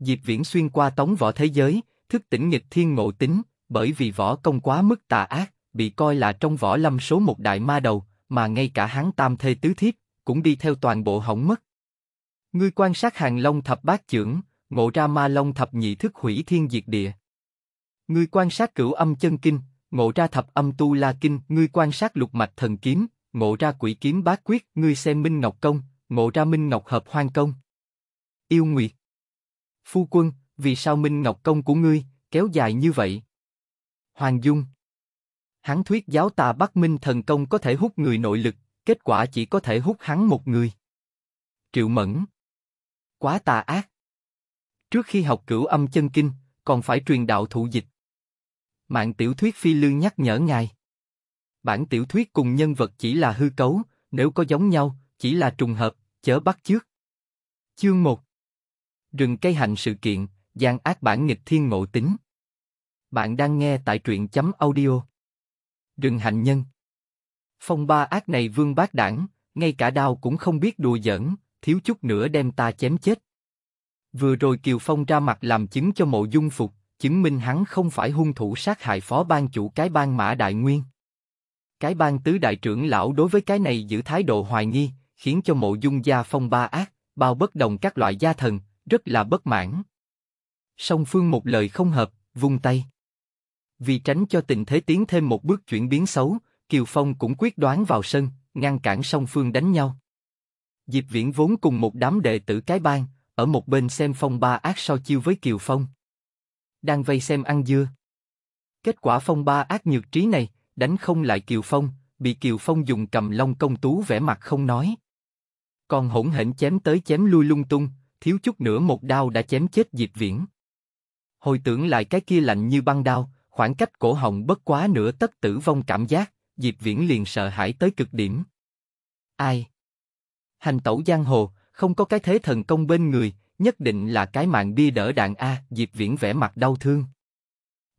Diệp Viễn xuyên qua tống võ thế giới, thức tỉnh nghịch thiên ngộ tính, bởi vì võ công quá mức tà ác, bị coi là trong võ lâm số một đại ma đầu, mà ngay cả hắn tam thê tứ thiếp, cũng đi theo toàn bộ hỏng mất. Ngươi quan sát hàng long thập bát trưởng, ngộ ra ma long thập nhị thức hủy thiên diệt địa. Ngươi quan sát cửu âm chân kinh, ngộ ra thập âm tu la kinh, ngươi quan sát lục mạch thần kiếm, ngộ ra quỷ kiếm bát quyết, ngươi xem minh ngọc công, ngộ ra minh ngọc hợp hoang công. Yêu Nguyệt Phu quân, vì sao Minh Ngọc Công của ngươi, kéo dài như vậy? Hoàng Dung Hắn thuyết giáo ta bắt Minh thần công có thể hút người nội lực, kết quả chỉ có thể hút hắn một người. Triệu Mẫn Quá tà ác. Trước khi học cửu âm chân kinh, còn phải truyền đạo thụ dịch. Mạng tiểu thuyết phi lương nhắc nhở ngài. Bản tiểu thuyết cùng nhân vật chỉ là hư cấu, nếu có giống nhau, chỉ là trùng hợp, chớ bắt trước. Chương 1 Rừng cây hành sự kiện, gian ác bản nghịch thiên ngộ tính. Bạn đang nghe tại truyện chấm audio. Rừng hành nhân. Phong ba ác này vương bác đảng, ngay cả đau cũng không biết đùa giỡn, thiếu chút nữa đem ta chém chết. Vừa rồi Kiều Phong ra mặt làm chứng cho mộ dung phục, chứng minh hắn không phải hung thủ sát hại phó ban chủ cái ban mã đại nguyên. Cái ban tứ đại trưởng lão đối với cái này giữ thái độ hoài nghi, khiến cho mộ dung gia phong ba ác, bao bất đồng các loại gia thần, rất là bất mãn. Song phương một lời không hợp, vung tay. Vì tránh cho tình thế tiến thêm một bước chuyển biến xấu, Kiều Phong cũng quyết đoán vào sân, ngăn cản song phương đánh nhau. Diệp Viễn vốn cùng một đám đệ tử cái bang, ở một bên xem Phong Ba ác so chiêu với Kiều Phong. Đang vây xem ăn dưa. Kết quả Phong Ba ác nhược trí này, đánh không lại Kiều Phong, bị Kiều Phong dùng cầm long công tú vẽ mặt không nói. Còn hỗn hển chém tới chém lui lung tung, thiếu chút nữa một đao đã chém chết Diệp Viễn. Hồi tưởng lại cái kia lạnh như băng đao, khoảng cách cổ họng bất quá nửa tất tử vong cảm giác, Diệp Viễn liền sợ hãi tới cực điểm. Ai? Hành tẩu giang hồ, không có cái thế thần công bên người, nhất định là cái mạng bia đỡ đạn A, Diệp Viễn vẻ mặt đau thương.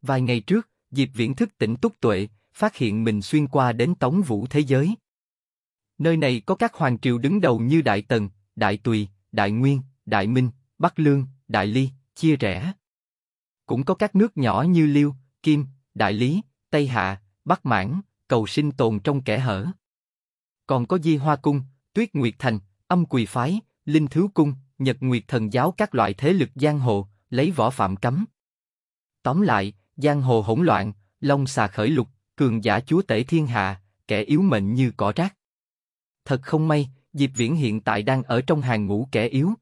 Vài ngày trước, Diệp Viễn thức tỉnh túc tuệ, phát hiện mình xuyên qua đến tống vũ thế giới. Nơi này có các hoàng triều đứng đầu như Đại Tần, Đại Tùy, Đại Nguyên, Đại Minh, Bắc Lương, Đại Ly, chia rẽ. Cũng có các nước nhỏ như Liêu, Kim, Đại Lý, Tây Hạ, Bắc Mãn, cầu sinh tồn trong kẻ hở. Còn có Di Hoa Cung, Tuyết Nguyệt Thành, Âm Quỳ Phái, Linh Thứ Cung, Nhật Nguyệt Thần Giáo các loại thế lực giang hồ, lấy võ phạm cấm. Tóm lại, giang hồ hỗn loạn, long xà khởi lục, cường giả chúa tể thiên hạ, kẻ yếu mệnh như cỏ rác. Thật không may, Diệp Viễn hiện tại đang ở trong hàng ngũ kẻ yếu,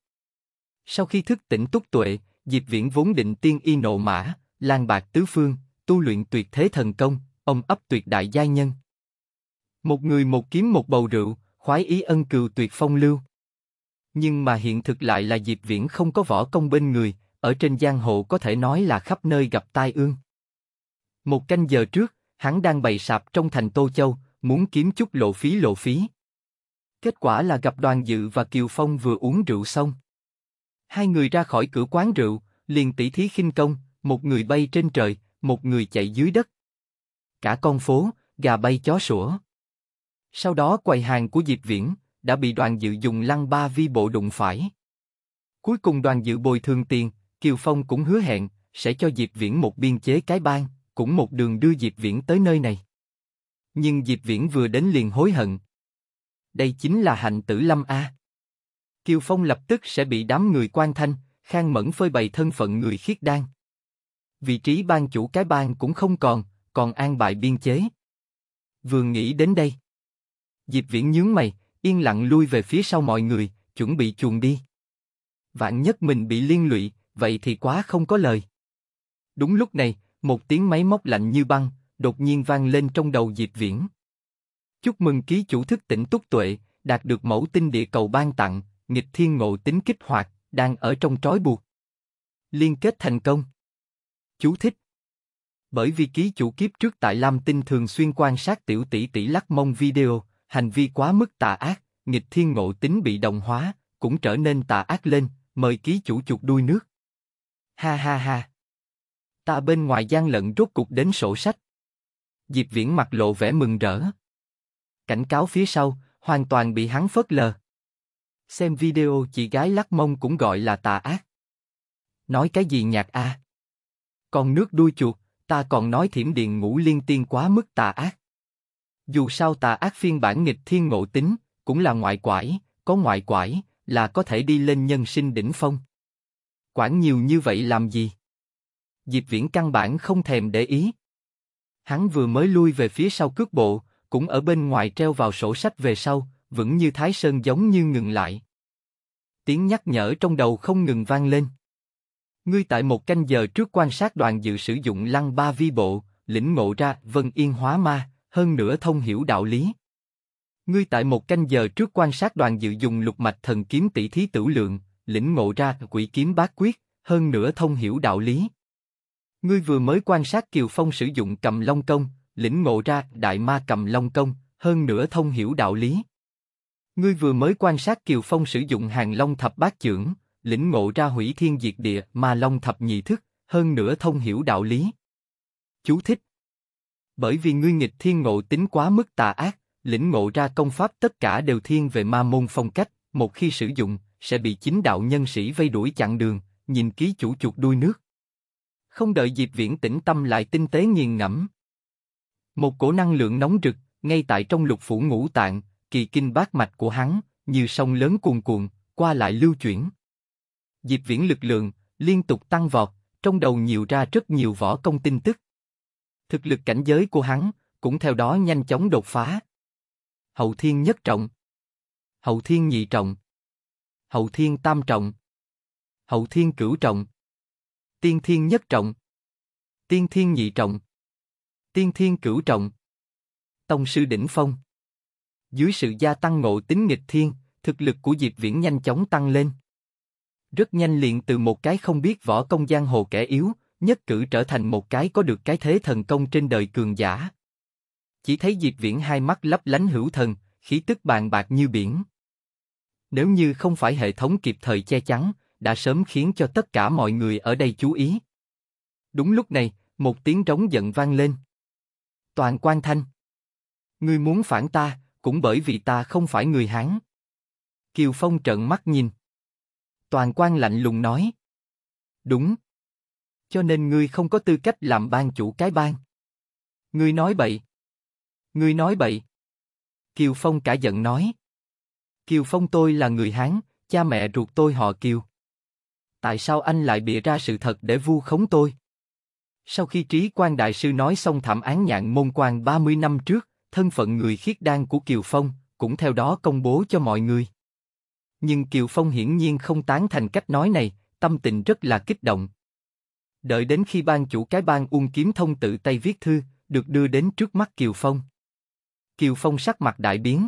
sau khi thức tỉnh túc tuệ, Diệp Viễn vốn định tiên y nộ mã, lan bạc tứ phương, tu luyện tuyệt thế thần công, ông ấp tuyệt đại giai nhân. Một người một kiếm một bầu rượu, khoái ý ân cừu tuyệt phong lưu. Nhưng mà hiện thực lại là Diệp Viễn không có võ công bên người, ở trên giang hồ có thể nói là khắp nơi gặp tai ương. Một canh giờ trước, hắn đang bày sạp trong thành Tô Châu, muốn kiếm chút lộ phí lộ phí. Kết quả là gặp đoàn dự và Kiều Phong vừa uống rượu xong. Hai người ra khỏi cửa quán rượu, liền tỷ thí khinh công, một người bay trên trời, một người chạy dưới đất. Cả con phố, gà bay chó sủa. Sau đó quầy hàng của Diệp Viễn đã bị đoàn dự dùng lăng ba vi bộ đụng phải. Cuối cùng đoàn dự bồi thường tiền, Kiều Phong cũng hứa hẹn sẽ cho Diệp Viễn một biên chế cái bang, cũng một đường đưa Diệp Viễn tới nơi này. Nhưng Diệp Viễn vừa đến liền hối hận. Đây chính là hành tử lâm A. Kiều Phong lập tức sẽ bị đám người quan thanh, khang mẫn phơi bày thân phận người khiết đan. Vị trí ban chủ cái bang cũng không còn, còn an bài biên chế. Vừa nghĩ đến đây. Diệp Viễn nhướng mày, yên lặng lui về phía sau mọi người, chuẩn bị chuồn đi. Vạn nhất mình bị liên lụy, vậy thì quá không có lời. Đúng lúc này, một tiếng máy móc lạnh như băng, đột nhiên vang lên trong đầu Diệp Viễn. Chúc mừng ký chủ thức tỉnh túc tuệ, đạt được mẫu tinh địa cầu ban tặng, nghịch thiên ngộ tính kích hoạt, đang ở trong trói buộc. Liên kết thành công. Chú thích. Bởi vì ký chủ kiếp trước tại Lam Tinh thường xuyên quan sát tiểu tỷ tỷ lắc mông video, hành vi quá mức tà ác, nghịch thiên ngộ tính bị đồng hóa, cũng trở nên tà ác lên, mời ký chủ chuột đuôi nước. Ha ha ha. Ta bên ngoài gian lận rốt cục đến sổ sách. Diệp Viễn mặt lộ vẻ mừng rỡ. Cảnh cáo phía sau, hoàn toàn bị hắn phớt lờ. Xem video chị gái lắc mông cũng gọi là tà ác. Nói cái gì nhạc a? Còn nước đuôi chuột, ta còn nói thiểm điện ngũ liên tiên quá mức tà ác. Dù sao tà ác phiên bản nghịch thiên ngộ tính, cũng là ngoại quải, có ngoại quải, là có thể đi lên nhân sinh đỉnh phong. Quản nhiều như vậy làm gì? Diệp Viễn căn bản không thèm để ý. Hắn vừa mới lui về phía sau cước bộ, cũng ở bên ngoài treo vào sổ sách về sau, vững như Thái Sơn giống như ngừng lại. Tiếng nhắc nhở trong đầu không ngừng vang lên. Ngươi tại một canh giờ trước quan sát đoàn dự sử dụng lăng ba vi bộ, lĩnh ngộ ra vân yên hóa ma, hơn nữa thông hiểu đạo lý. Ngươi tại một canh giờ trước quan sát đoàn dự dùng lục mạch thần kiếm tỷ thí tử lượng, lĩnh ngộ ra quỷ kiếm bát quyết, hơn nữa thông hiểu đạo lý. Ngươi vừa mới quan sát Kiều Phong sử dụng cầm long công, lĩnh ngộ ra đại ma cầm long công, hơn nữa thông hiểu đạo lý. Ngươi vừa mới quan sát Kiều Phong sử dụng hàng long thập bát trưởng, lĩnh ngộ ra hủy thiên diệt địa mà long thập nhị thức, hơn nữa thông hiểu đạo lý. Chú thích Bởi vì ngươi nghịch thiên ngộ tính quá mức tà ác, lĩnh ngộ ra công pháp tất cả đều thiên về ma môn phong cách, một khi sử dụng, sẽ bị chính đạo nhân sĩ vây đuổi chặn đường, nhìn ký chủ chuột đuôi nước. Không đợi dịp Viễn tĩnh tâm lại tinh tế nghiền ngẫm. Một cổ năng lượng nóng rực, ngay tại trong lục phủ ngũ tạng, kỳ kinh bát mạch của hắn như sông lớn cuồn cuộn, qua lại lưu chuyển. Diệp Viễn lực lượng liên tục tăng vọt, trong đầu nhiều ra rất nhiều võ công tin tức. Thực lực cảnh giới của hắn cũng theo đó nhanh chóng đột phá. Hậu thiên nhất trọng, hậu thiên nhị trọng, hậu thiên tam trọng, hậu thiên cửu trọng, tiên thiên nhất trọng, tiên thiên nhị trọng, tiên thiên cửu trọng, tông sư đỉnh phong. Dưới sự gia tăng ngộ tính nghịch thiên, thực lực của Diệp Viễn nhanh chóng tăng lên. Rất nhanh liền từ một cái không biết võ công giang hồ kẻ yếu, nhất cử trở thành một cái có được cái thế thần công trên đời cường giả. Chỉ thấy Diệp Viễn hai mắt lấp lánh hữu thần, khí tức bàn bạc như biển. Nếu như không phải hệ thống kịp thời che chắn, đã sớm khiến cho tất cả mọi người ở đây chú ý. Đúng lúc này, một tiếng trống giận vang lên. Toàn quan thanh. Ngươi muốn phản ta, cũng bởi vì ta không phải người Hán. Kiều Phong trợn mắt nhìn. Toàn quan lạnh lùng nói. Đúng. Cho nên ngươi không có tư cách làm ban chủ cái bang. Ngươi nói bậy. Ngươi nói bậy. Kiều Phong cả giận nói. Kiều Phong tôi là người Hán, cha mẹ ruột tôi họ Kiều. Tại sao anh lại bịa ra sự thật để vu khống tôi? Sau khi trí quan đại sư nói xong thảm án nhạn môn quan 30 năm trước, thân phận người khiết đan của Kiều Phong cũng theo đó công bố cho mọi người. Nhưng Kiều Phong hiển nhiên không tán thành cách nói này, tâm tình rất là kích động. Đợi đến khi ban chủ cái ban Uông Kiếm Thông tự tay viết thư, được đưa đến trước mắt Kiều Phong. Kiều Phong sắc mặt đại biến.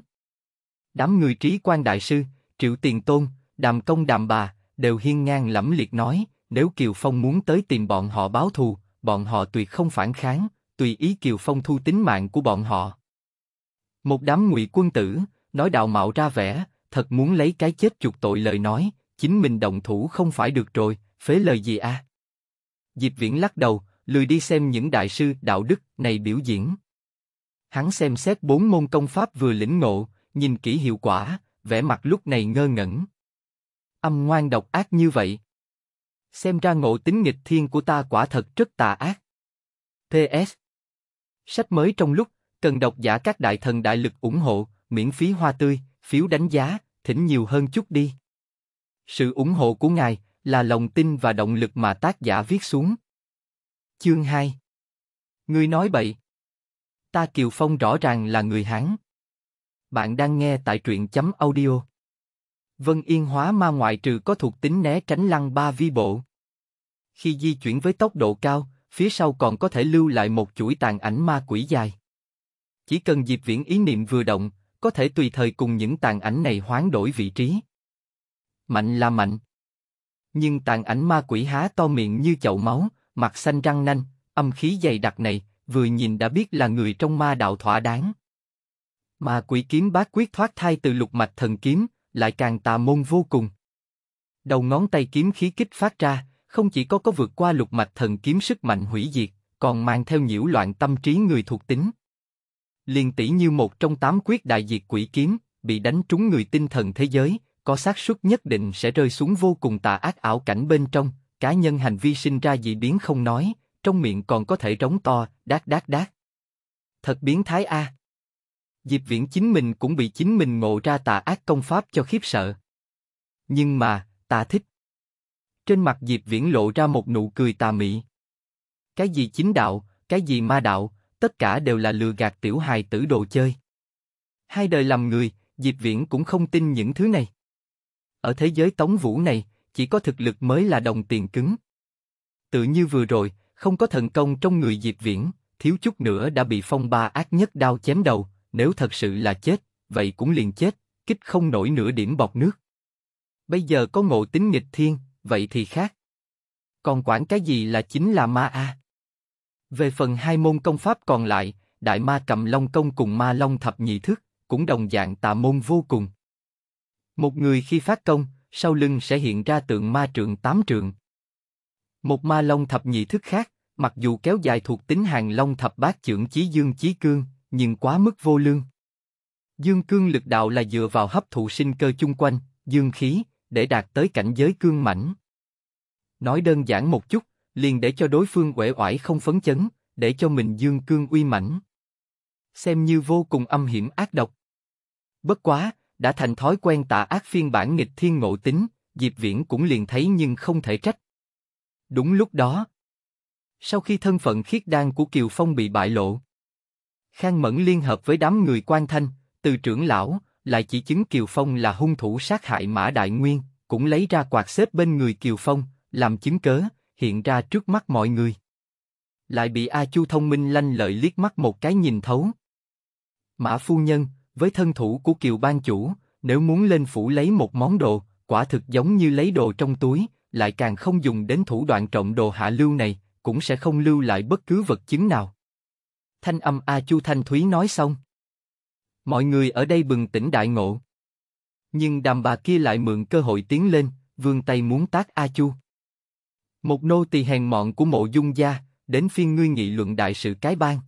Đám người trí quan đại sư, Triệu Tiền Tôn, Đàm Công Đàm Bà, đều hiên ngang lẫm liệt nói, nếu Kiều Phong muốn tới tìm bọn họ báo thù, bọn họ tuyệt không phản kháng, tùy ý Kiều Phong thu tính mạng của bọn họ. Một đám ngụy quân tử, nói đạo mạo ra vẻ, thật muốn lấy cái chết chuộc tội lời nói, chính mình động thủ không phải được rồi, phế lời gì a? À? Diệp Viễn lắc đầu, lười đi xem những đại sư đạo đức này biểu diễn. Hắn xem xét bốn môn công pháp vừa lĩnh ngộ, nhìn kỹ hiệu quả, vẻ mặt lúc này ngơ ngẩn. Âm ngoan độc ác như vậy. Xem ra ngộ tính nghịch thiên của ta quả thật rất tà ác. ts Sách mới trong lúc Cần độc giả các đại thần đại lực ủng hộ, miễn phí hoa tươi, phiếu đánh giá, thỉnh nhiều hơn chút đi. Sự ủng hộ của ngài là lòng tin và động lực mà tác giả viết xuống. Chương 2 Ngươi nói bậy. Ta Kiều Phong rõ ràng là người Hán. Bạn đang nghe tại truyện chấm audio. Vân Yên hóa ma ngoại trừ có thuộc tính né tránh lăng ba vi bộ. Khi di chuyển với tốc độ cao, phía sau còn có thể lưu lại một chuỗi tàn ảnh ma quỷ dài. Chỉ cần Diệp Viễn ý niệm vừa động, có thể tùy thời cùng những tàn ảnh này hoán đổi vị trí. Mạnh là mạnh. Nhưng tàn ảnh ma quỷ há to miệng như chậu máu, mặt xanh răng nanh, âm khí dày đặc này, vừa nhìn đã biết là người trong ma đạo thỏa đáng. Ma quỷ kiếm bát quyết thoát thai từ lục mạch thần kiếm, lại càng tà môn vô cùng. Đầu ngón tay kiếm khí kích phát ra, không chỉ có có vượt qua lục mạch thần kiếm sức mạnh hủy diệt, còn mang theo nhiễu loạn tâm trí người thuộc tính liền tỷ như một trong tám quyết đại diệt quỷ kiếm, bị đánh trúng người tinh thần thế giới, có xác suất nhất định sẽ rơi xuống vô cùng tà ác ảo cảnh bên trong, cá nhân hành vi sinh ra dị biến không nói, trong miệng còn có thể rống to, đát đát đát. Thật biến thái a. Diệp Viễn chính mình cũng bị chính mình ngộ ra tà ác công pháp cho khiếp sợ. Nhưng mà, ta thích. Trên mặt Diệp Viễn lộ ra một nụ cười tà mị. Cái gì chính đạo, cái gì ma đạo, tất cả đều là lừa gạt tiểu hài tử đồ chơi. Hai đời làm người, Diệp Viễn cũng không tin những thứ này. Ở thế giới tống vũ này, chỉ có thực lực mới là đồng tiền cứng. Tự như vừa rồi, không có thần công trong người Diệp Viễn, thiếu chút nữa đã bị phong ba ác nhất đao chém đầu, nếu thật sự là chết, vậy cũng liền chết, kích không nổi nửa điểm bọt nước. Bây giờ có ngộ tính nghịch thiên, vậy thì khác. Còn quản cái gì là chính là ma a? À? Về phần hai môn công pháp còn lại, Đại Ma Cầm Long Công cùng Ma Long Thập Nhị Thức, cũng đồng dạng tà môn vô cùng. Một người khi phát công, sau lưng sẽ hiện ra tượng ma trượng tám trượng. Một ma long thập nhị thức khác, mặc dù kéo dài thuộc tính hàng long thập bát trưởng chí dương chí cương, nhưng quá mức vô lương. Dương cương lực đạo là dựa vào hấp thụ sinh cơ chung quanh, dương khí, để đạt tới cảnh giới cương mãnh. Nói đơn giản một chút, liền để cho đối phương uể oải không phấn chấn, để cho mình dương cương uy mãnh, xem như vô cùng âm hiểm ác độc. Bất quá, đã thành thói quen tà ác phiên bản nghịch thiên ngộ tính, Diệp Viễn cũng liền thấy nhưng không thể trách. Đúng lúc đó, sau khi thân phận khiết đan của Kiều Phong bị bại lộ, Khang Mẫn liên hợp với đám người quan thanh, từ trưởng lão, lại chỉ chứng Kiều Phong là hung thủ sát hại Mã Đại Nguyên, cũng lấy ra quạt xếp bên người Kiều Phong, làm chứng cớ, hiện ra trước mắt mọi người. Lại bị A Chu thông minh lanh lợi liếc mắt một cái nhìn thấu. Mã phu nhân, với thân thủ của kiều ban chủ, nếu muốn lên phủ lấy một món đồ, quả thực giống như lấy đồ trong túi, lại càng không dùng đến thủ đoạn trộm đồ hạ lưu này, cũng sẽ không lưu lại bất cứ vật chứng nào. Thanh âm A Chu Thanh Thúy nói xong. Mọi người ở đây bừng tỉnh đại ngộ. Nhưng đàm bà kia lại mượn cơ hội tiến lên, vươn tay muốn tác A Chu. Một nô tỳ hèn mọn của mộ dung gia, đến phiên ngươi nghị luận đại sự cái bang.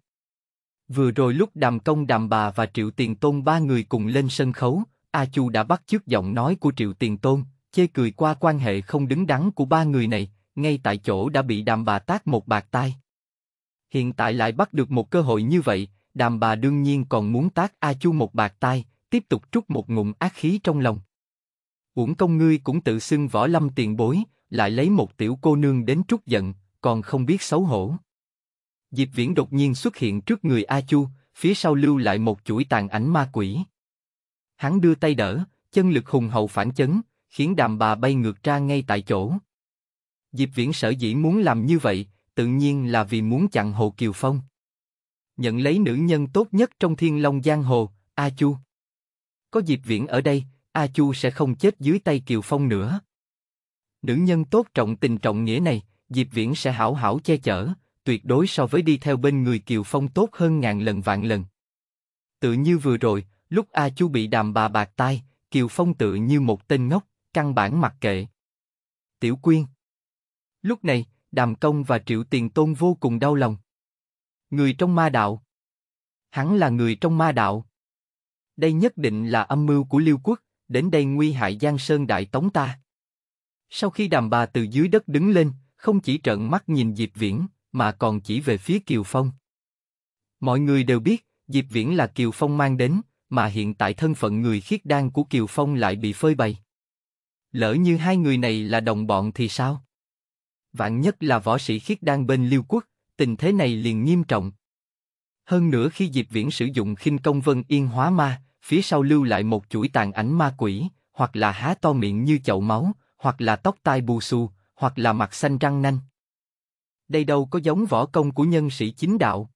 Vừa rồi lúc đàm công đàm bà và triệu tiền tôn ba người cùng lên sân khấu, A Chu đã bắt chước giọng nói của triệu tiền tôn, chê cười qua quan hệ không đứng đắn của ba người này, ngay tại chỗ đã bị đàm bà tác một bạc tai. Hiện tại lại bắt được một cơ hội như vậy, đàm bà đương nhiên còn muốn tác A Chu một bạc tai, tiếp tục trút một ngụm ác khí trong lòng. Uổng công ngươi cũng tự xưng võ lâm tiền bối, lại lấy một tiểu cô nương đến trút giận, còn không biết xấu hổ. Diệp Viễn đột nhiên xuất hiện trước người A Chu, phía sau lưu lại một chuỗi tàn ảnh ma quỷ. Hắn đưa tay đỡ, chân lực hùng hậu phản chấn, khiến đàm bà bay ngược ra ngay tại chỗ. Diệp Viễn sở dĩ muốn làm như vậy, tự nhiên là vì muốn chặn Hồ Kiều Phong. Nhận lấy nữ nhân tốt nhất trong thiên long giang hồ, A Chu. Có Diệp Viễn ở đây, A Chu sẽ không chết dưới tay Kiều Phong nữa. Nữ nhân tốt trọng tình trọng nghĩa này, Diệp Viễn sẽ hảo hảo che chở, tuyệt đối so với đi theo bên người Kiều Phong tốt hơn ngàn lần vạn lần. Tự như vừa rồi, lúc A Chu bị đàm bà bạc tai, Kiều Phong tự như một tên ngốc, căn bản mặc kệ. Tiểu Quyên Lúc này, Đàm Công và Triệu Tiền Tôn vô cùng đau lòng. Người trong ma đạo Hắn là người trong ma đạo. Đây nhất định là âm mưu của Liêu Quốc, đến đây nguy hại Giang Sơn Đại Tống ta. Sau khi đàm bà từ dưới đất đứng lên, không chỉ trợn mắt nhìn Diệp Viễn, mà còn chỉ về phía Kiều Phong. Mọi người đều biết, Diệp Viễn là Kiều Phong mang đến, mà hiện tại thân phận người khiết đan của Kiều Phong lại bị phơi bày. Lỡ như hai người này là đồng bọn thì sao? Vạn nhất là võ sĩ khiết đan bên Liêu Quốc, tình thế này liền nghiêm trọng. Hơn nữa khi Diệp Viễn sử dụng khinh công vân yên hóa ma, phía sau lưu lại một chuỗi tàn ảnh ma quỷ, hoặc là há to miệng như chậu máu, hoặc là tóc tai bù xù, hoặc là mặt xanh răng nanh. Đây đâu có giống võ công của nhân sĩ chính đạo.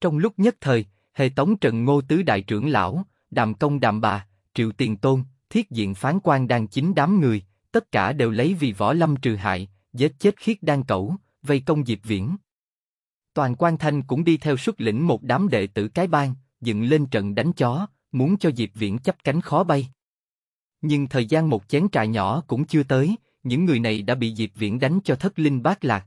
Trong lúc nhất thời, hệ tống trận ngô tứ đại trưởng lão, đàm công đàm bà, triệu tiền tôn, thiết diện phán quan đang chính đám người, tất cả đều lấy vì võ lâm trừ hại, giết chết khiết đan cẩu, vây công diệp viễn. Toàn quan thanh cũng đi theo xuất lĩnh một đám đệ tử cái bang, dựng lên trận đánh chó, muốn cho diệp viễn chấp cánh khó bay. Nhưng thời gian một chén trà nhỏ cũng chưa tới, những người này đã bị Diệp Viễn đánh cho thất linh bát lạc.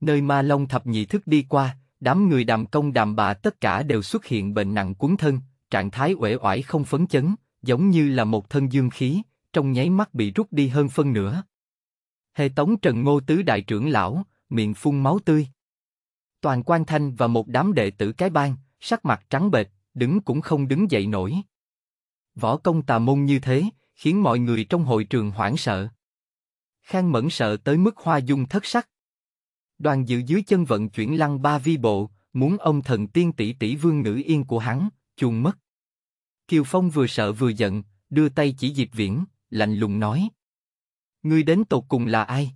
Nơi ma long thập nhị thức đi qua, đám người đàm công đàm bạ tất cả đều xuất hiện bệnh nặng cuốn thân, trạng thái uể oải không phấn chấn, giống như là một thân dương khí, trong nháy mắt bị rút đi hơn phân nửa. Hệ tống Trần Ngô Tứ Đại trưởng lão, miệng phun máu tươi. Toàn quan Thanh và một đám đệ tử cái bang, sắc mặt trắng bệch, đứng cũng không đứng dậy nổi. Võ công tà môn như thế, khiến mọi người trong hội trường hoảng sợ. Khang Mẫn sợ tới mức hoa dung thất sắc. Đoàn dự dưới chân vận chuyển lăng ba vi bộ, muốn ông thần tiên tỷ tỷ vương ngữ yên của hắn, chuồn mất. Kiều Phong vừa sợ vừa giận, đưa tay chỉ Diệp Viễn, lạnh lùng nói. Ngươi đến tột cùng là ai?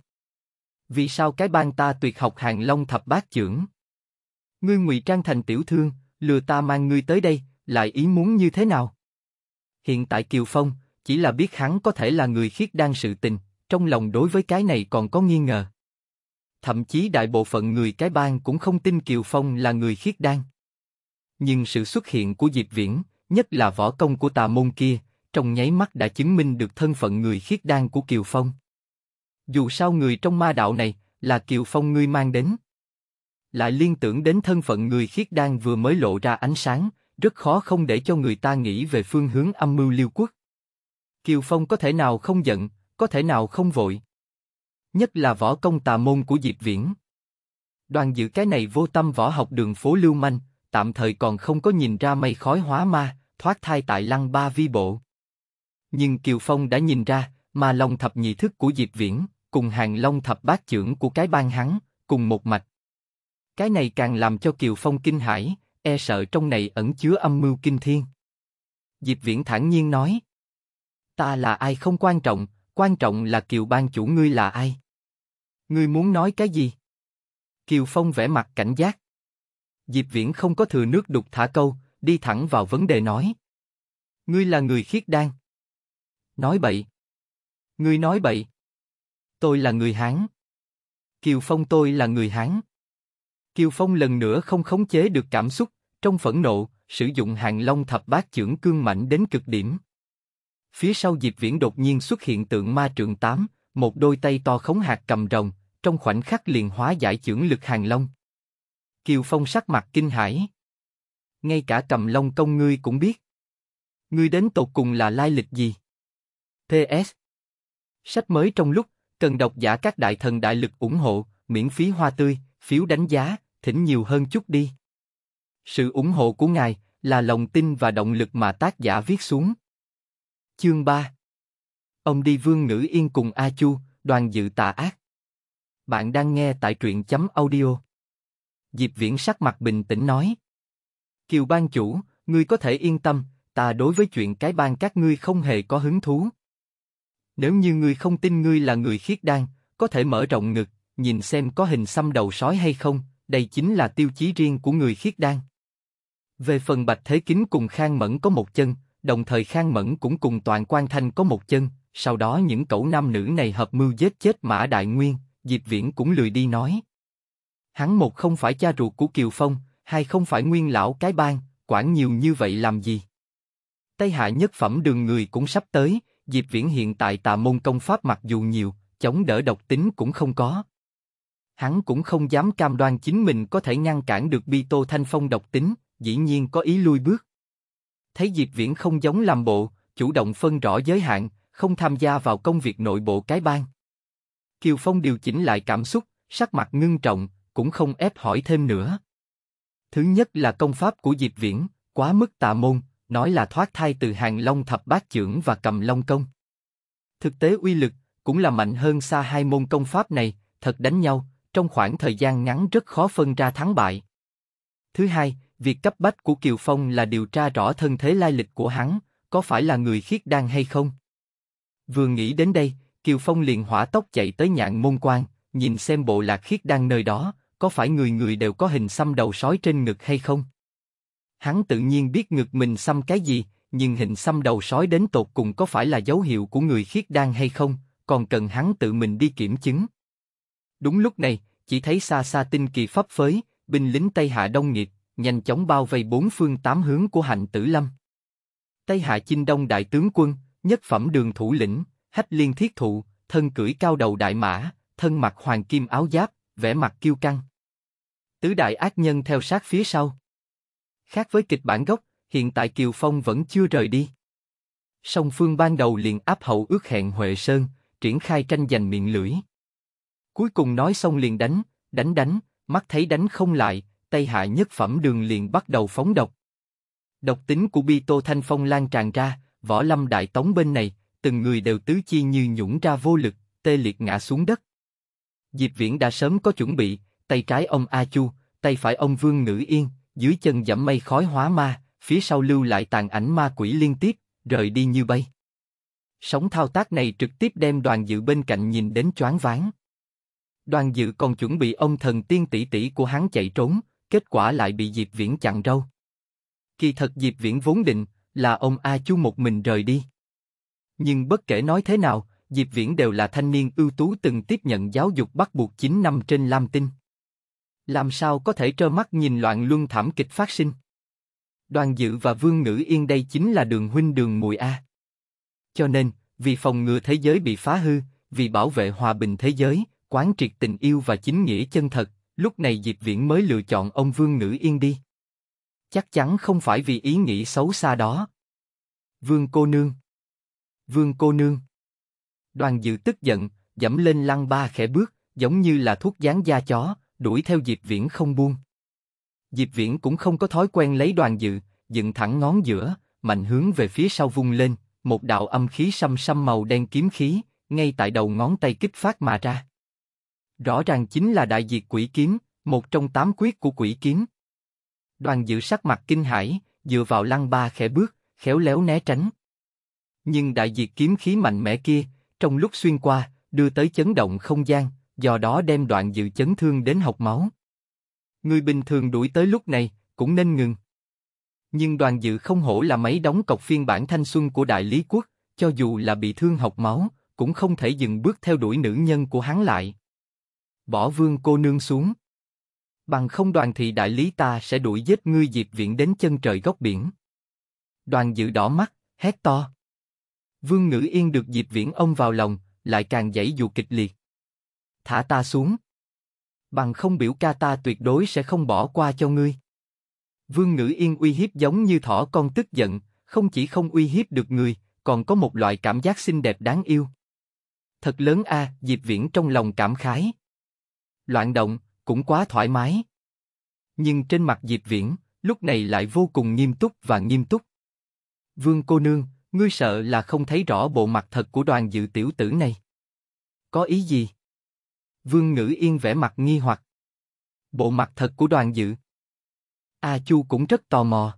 Vì sao cái bang ta tuyệt học hàng long thập bát trưởng? Ngươi ngụy trang thành tiểu thương, lừa ta mang ngươi tới đây, lại ý muốn như thế nào? Hiện tại Kiều Phong chỉ là biết hắn có thể là người khiết đang sự tình, trong lòng đối với cái này còn có nghi ngờ. Thậm chí đại bộ phận người cái bang cũng không tin Kiều Phong là người khiết đang Nhưng sự xuất hiện của Diệp Viễn, nhất là võ công của tà môn kia, trong nháy mắt đã chứng minh được thân phận người khiết đang của Kiều Phong. Dù sao người trong ma đạo này là Kiều Phong ngươi mang đến. Lại liên tưởng đến thân phận người khiết đang vừa mới lộ ra ánh sáng, rất khó không để cho người ta nghĩ về phương hướng âm mưu liêu quốc. Kiều Phong có thể nào không giận, có thể nào không vội. Nhất là võ công tà môn của Diệp Viễn. Đoàn dự cái này vô tâm võ học đường phố lưu manh, tạm thời còn không có nhìn ra mây khói hóa ma, thoát thai tại lăng ba vi bộ. Nhưng Kiều Phong đã nhìn ra, mà lòng thập nhị thức của Diệp Viễn, cùng hàng long thập bát trưởng của cái bang hắn, cùng một mạch. Cái này càng làm cho Kiều Phong kinh hãi, e sợ trong này ẩn chứa âm mưu kinh thiên. Diệp Viễn thản nhiên nói, ta là ai không quan trọng, quan trọng là Kiều Bang chủ ngươi là ai. Ngươi muốn nói cái gì? Kiều Phong vẽ mặt cảnh giác. Diệp Viễn không có thừa nước đục thả câu, đi thẳng vào vấn đề nói. Ngươi là người khiết đan. Nói bậy. Ngươi nói bậy. Tôi là người Hán. Kiều Phong tôi là người Hán. Kiều Phong lần nữa không khống chế được cảm xúc, trong phẫn nộ, sử dụng hàng long thập bát chưởng cương mạnh đến cực điểm. Phía sau Diệp Viễn đột nhiên xuất hiện tượng ma trượng tám, một đôi tay to khống hạt cầm rồng, trong khoảnh khắc liền hóa giải chưởng lực hàng long. Kiều Phong sắc mặt kinh hãi. Ngay cả cầm long công ngươi cũng biết. Ngươi đến tột cùng là lai lịch gì? PS Sách mới trong lúc, cần độc giả các đại thần đại lực ủng hộ, miễn phí hoa tươi, phiếu đánh giá, thỉnh nhiều hơn chút đi. Sự ủng hộ của ngài là lòng tin và động lực mà tác giả viết xuống. Chương 3 Ông đi vương ngữ yên cùng A Chu, đoàn dự tà ác. Bạn đang nghe tại truyện chấm audio. Diệp Viễn sắc mặt bình tĩnh nói. Kiều ban chủ, ngươi có thể yên tâm, ta đối với chuyện cái ban các ngươi không hề có hứng thú. Nếu như ngươi không tin ngươi là người khiết đan, có thể mở rộng ngực, nhìn xem có hình xăm đầu sói hay không, đây chính là tiêu chí riêng của người khiết đan. Về phần Bạch Thế Kính cùng Khang Mẫn có một chân, đồng thời Khang Mẫn cũng cùng Toàn Quan Thanh có một chân, sau đó những cậu nam nữ này hợp mưu giết chết Mã Đại Nguyên, Diệp Viễn cũng lười đi nói. Hắn một không phải cha ruột của Kiều Phong, hai không phải nguyên lão cái bang, quản nhiều như vậy làm gì? Tây hạ nhất phẩm đường người cũng sắp tới, Diệp Viễn hiện tại tà môn công pháp mặc dù nhiều, chống đỡ độc tính cũng không có. Hắn cũng không dám cam đoan chính mình có thể ngăn cản được Bi Tô Thanh Phong độc tính, dĩ nhiên có ý lui bước. Thấy Diệp Viễn không giống làm bộ, chủ động phân rõ giới hạn, không tham gia vào công việc nội bộ cái bang. Kiều Phong điều chỉnh lại cảm xúc, sắc mặt ngưng trọng, cũng không ép hỏi thêm nữa. Thứ nhất là công pháp của Diệp Viễn, quá mức tà môn, nói là thoát thai từ hàng long thập bát trưởng và cầm long công. Thực tế uy lực cũng là mạnh hơn xa hai môn công pháp này, thật đánh nhau, trong khoảng thời gian ngắn rất khó phân ra thắng bại. Thứ hai, Việc cấp bách của Kiều Phong là điều tra rõ thân thế lai lịch của hắn, có phải là người khiết đan hay không. Vừa nghĩ đến đây, Kiều Phong liền hỏa tốc chạy tới nhạn môn quan, nhìn xem bộ lạc khiết đan nơi đó, có phải người người đều có hình xăm đầu sói trên ngực hay không. Hắn tự nhiên biết ngực mình xăm cái gì, nhưng hình xăm đầu sói đến tột cùng có phải là dấu hiệu của người khiết đan hay không, còn cần hắn tự mình đi kiểm chứng. Đúng lúc này, chỉ thấy xa xa tinh kỳ pháp phới, binh lính Tây Hạ Đông Nghiệp, nhanh chóng bao vây bốn phương tám hướng của hành Tử Lâm. Tây Hạ Chinh Đông đại tướng quân, nhất phẩm đường thủ lĩnh, hách liên thiết thụ, thân cưỡi cao đầu đại mã, thân mặc hoàng kim áo giáp, vẻ mặt kiêu căng. Tứ đại ác nhân theo sát phía sau. Khác với kịch bản gốc, hiện tại Kiều Phong vẫn chưa rời đi. Song Phương ban đầu liền áp hậu ước hẹn Huệ Sơn, triển khai tranh giành miệng lưỡi. Cuối cùng nói xong liền đánh, đánh đánh, mắt thấy đánh không lại, Tây Hạ nhất phẩm đường liền bắt đầu phóng độc. Độc tính của Bi Tô Thanh Phong lan tràn ra, võ lâm đại tống bên này, từng người đều tứ chi như nhũng ra vô lực, tê liệt ngã xuống đất. Diệp Viễn đã sớm có chuẩn bị, tay trái ông A Chu, tay phải ông Vương Ngữ Yên, dưới chân dẫm mây khói hóa ma, phía sau lưu lại tàn ảnh ma quỷ liên tiếp, rời đi như bay. Sóng thao tác này trực tiếp đem đoàn dự bên cạnh nhìn đến choáng váng. Đoàn dự còn chuẩn bị ông thần tiên tỷ tỷ của hắn chạy trốn, kết quả lại bị Diệp Viễn chặn râu. Kỳ thật Diệp Viễn vốn định là ông A Chu một mình rời đi. Nhưng bất kể nói thế nào, Diệp Viễn đều là thanh niên ưu tú từng tiếp nhận giáo dục bắt buộc 9 năm trên Lam Tinh. Làm sao có thể trơ mắt nhìn loạn luân thảm kịch phát sinh? Đoàn Dự và Vương Ngữ Yên đây chính là đường huynh đường Mùi A. Cho nên, vì phòng ngừa thế giới bị phá hư, vì bảo vệ hòa bình thế giới, quán triệt tình yêu và chính nghĩa chân thật, Lúc này Diệp Viễn mới lựa chọn ông Vương Ngữ Yên đi. Chắc chắn không phải vì ý nghĩ xấu xa đó. Vương cô nương. Vương cô nương. Đoàn dự tức giận, dẫm lên lăng ba khẽ bước, giống như là thuốc dán da chó, đuổi theo Diệp Viễn không buông. Diệp Viễn cũng không có thói quen lấy đoàn dự, dựng thẳng ngón giữa, mạnh hướng về phía sau vung lên, một đạo âm khí xăm xăm màu đen kiếm khí, ngay tại đầu ngón tay kích phát mà ra. Rõ ràng chính là đại diệt quỷ kiếm, một trong tám quyết của quỷ kiếm. Đoàn dự sắc mặt kinh hãi, dựa vào lăng ba khẽ bước, khéo léo né tránh. Nhưng đại diệt kiếm khí mạnh mẽ kia, trong lúc xuyên qua, đưa tới chấn động không gian, do đó đem đoạn dự chấn thương đến học máu. Người bình thường đuổi tới lúc này, cũng nên ngừng. Nhưng đoàn dự không hổ là mấy đóng cọc phiên bản thanh xuân của đại lý quốc, cho dù là bị thương học máu, cũng không thể dừng bước theo đuổi nữ nhân của hắn lại bỏ vương cô nương xuống. Bằng không đoàn thị đại lý ta sẽ đuổi giết ngươi diệp viện đến chân trời góc biển. Đoàn dự đỏ mắt, hét to. Vương ngữ yên được diệp viễn ông vào lòng, lại càng dãy dù kịch liệt. Thả ta xuống. Bằng không biểu ca ta tuyệt đối sẽ không bỏ qua cho ngươi. Vương ngữ yên uy hiếp giống như thỏ con tức giận, không chỉ không uy hiếp được người, còn có một loại cảm giác xinh đẹp đáng yêu. Thật lớn a, à, Diệp Viễn trong lòng cảm khái loạn động, cũng quá thoải mái. Nhưng trên mặt Diệp Viễn, lúc này lại vô cùng nghiêm túc và nghiêm túc. Vương cô nương, ngươi sợ là không thấy rõ bộ mặt thật của đoàn dự tiểu tử này. Có ý gì? Vương ngữ yên vẻ mặt nghi hoặc. Bộ mặt thật của đoàn dự. A Chu cũng rất tò mò.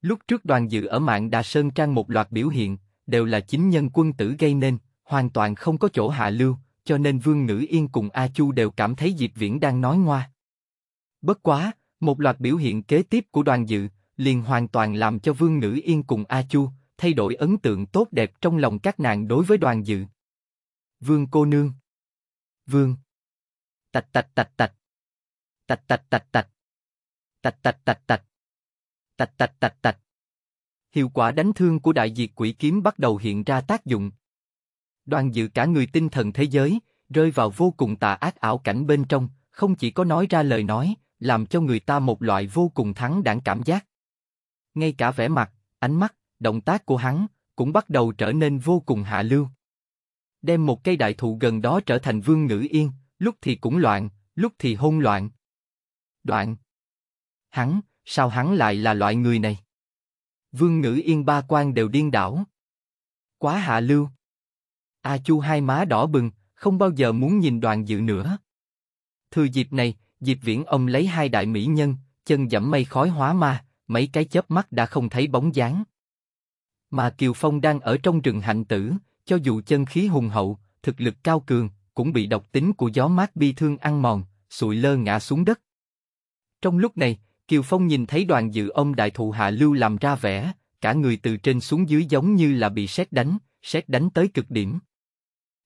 Lúc trước đoàn dự ở mạng đã Sơn Trang một loạt biểu hiện, đều là chính nhân quân tử gây nên, hoàn toàn không có chỗ hạ lưu, cho nên Vương Ngữ Yên cùng A Chu đều cảm thấy Diệp Viễn đang nói ngoa. Bất quá, một loạt biểu hiện kế tiếp của đoàn dự, liền hoàn toàn làm cho Vương Ngữ Yên cùng A Chu thay đổi ấn tượng tốt đẹp trong lòng các nàng đối với đoàn dự. Vương cô nương. Vương. Tạch tạch tạch tạch. Tạch tạch tạch tạch. Tạch tạch tạch tạch. Tạch tạch tạch tạch. Hiệu quả đánh thương của đại diệt quỷ kiếm bắt đầu hiện ra tác dụng, Đoàn dự cả người tinh thần thế giới, rơi vào vô cùng tà ác ảo cảnh bên trong, không chỉ có nói ra lời nói, làm cho người ta một loại vô cùng thắng đảng cảm giác. Ngay cả vẻ mặt, ánh mắt, động tác của hắn, cũng bắt đầu trở nên vô cùng hạ lưu. Đem một cây đại thụ gần đó trở thành vương ngữ yên, lúc thì cũng loạn, lúc thì hôn loạn. Đoạn. Hắn, sao hắn lại là loại người này? Vương ngữ yên ba quan đều điên đảo. Quá hạ lưu. A Chu hai má đỏ bừng, không bao giờ muốn nhìn đoàn dự nữa. Thừa dịp này, dịp Viễn ông lấy hai đại mỹ nhân, chân dẫm mây khói hóa ma, mấy cái chớp mắt đã không thấy bóng dáng. Mà Kiều Phong đang ở trong rừng hạnh tử, cho dù chân khí hùng hậu, thực lực cao cường, cũng bị độc tính của gió mát bi thương ăn mòn, sụi lơ ngã xuống đất. Trong lúc này, Kiều Phong nhìn thấy đoàn dự ông đại thụ hạ lưu làm ra vẻ, cả người từ trên xuống dưới giống như là bị sét đánh, sét đánh tới cực điểm.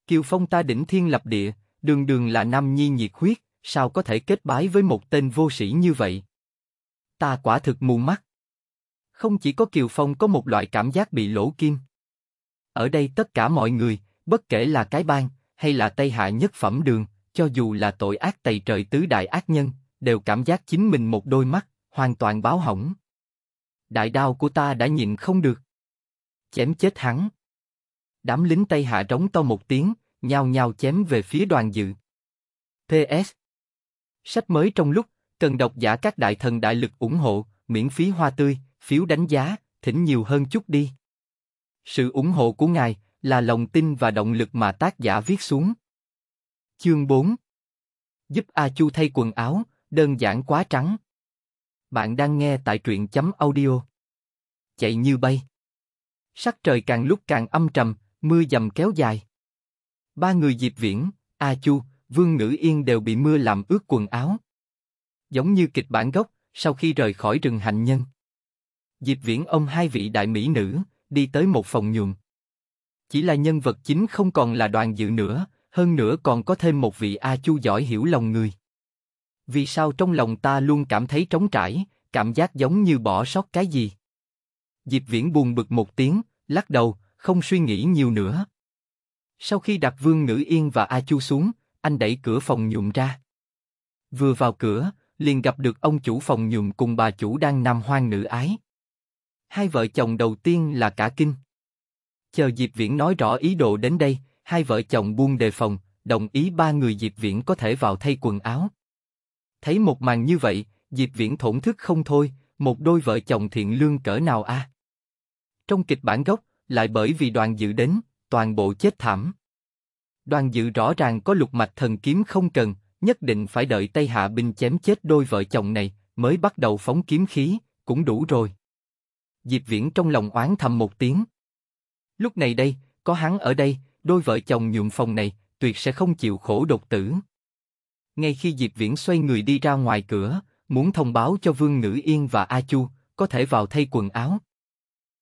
Kiều Phong ta đỉnh thiên lập địa, đường đường là nam nhi nhiệt huyết, sao có thể kết bái với một tên vô sĩ như vậy? Ta quả thực mù mắt. Không chỉ có Kiều Phong có một loại cảm giác bị lỗ kim. Ở đây tất cả mọi người, bất kể là cái bang, hay là Tây Hạ nhất phẩm đường, cho dù là tội ác tày trời tứ đại ác nhân, đều cảm giác chính mình một đôi mắt, hoàn toàn báo hỏng. Đại đao của ta đã nhịn không được. Chém chết hắn đám lính Tây Hạ trống to một tiếng, nhao nhao chém về phía đoàn dự. PS Sách mới trong lúc, cần độc giả các đại thần đại lực ủng hộ, miễn phí hoa tươi, phiếu đánh giá, thỉnh nhiều hơn chút đi. Sự ủng hộ của ngài là lòng tin và động lực mà tác giả viết xuống. Chương 4 Giúp A Chu thay quần áo, đơn giản quá trắng. Bạn đang nghe tại truyện chấm audio. Chạy như bay. Sắc trời càng lúc càng âm trầm, mưa dầm kéo dài. Ba người Diệp Viễn, A Chu, Vương Ngữ Yên đều bị mưa làm ướt quần áo. Giống như kịch bản gốc, sau khi rời khỏi rừng hạnh nhân. Diệp Viễn ông hai vị đại mỹ nữ, đi tới một phòng nhuộm. Chỉ là nhân vật chính không còn là đoàn dự nữa, hơn nữa còn có thêm một vị A Chu giỏi hiểu lòng người. Vì sao trong lòng ta luôn cảm thấy trống trải, cảm giác giống như bỏ sót cái gì? Diệp Viễn buồn bực một tiếng, lắc đầu, không suy nghĩ nhiều nữa. Sau khi đặt Vương Ngữ Yên và A Chu xuống, anh đẩy cửa phòng nhuộm ra. Vừa vào cửa, liền gặp được ông chủ phòng nhuộm cùng bà chủ đang nằm hoang nữ ái. Hai vợ chồng đầu tiên là cả kinh. Chờ Diệp Viễn nói rõ ý đồ đến đây, hai vợ chồng buông đề phòng, đồng ý ba người Diệp Viễn có thể vào thay quần áo. Thấy một màn như vậy, Diệp Viễn thổn thức không thôi, một đôi vợ chồng thiện lương cỡ nào a? À? Trong kịch bản gốc, lại bởi vì đoàn dự đến, toàn bộ chết thảm. Đoàn dự rõ ràng có lục mạch thần kiếm không cần, nhất định phải đợi Tây Hạ binh chém chết đôi vợ chồng này, mới bắt đầu phóng kiếm khí, cũng đủ rồi. Diệp Viễn trong lòng oán thầm một tiếng. Lúc này đây, có hắn ở đây, đôi vợ chồng nhuộm phòng này, tuyệt sẽ không chịu khổ độc tử. Ngay khi Diệp Viễn xoay người đi ra ngoài cửa, muốn thông báo cho Vương Ngữ Yên và A Chu, có thể vào thay quần áo,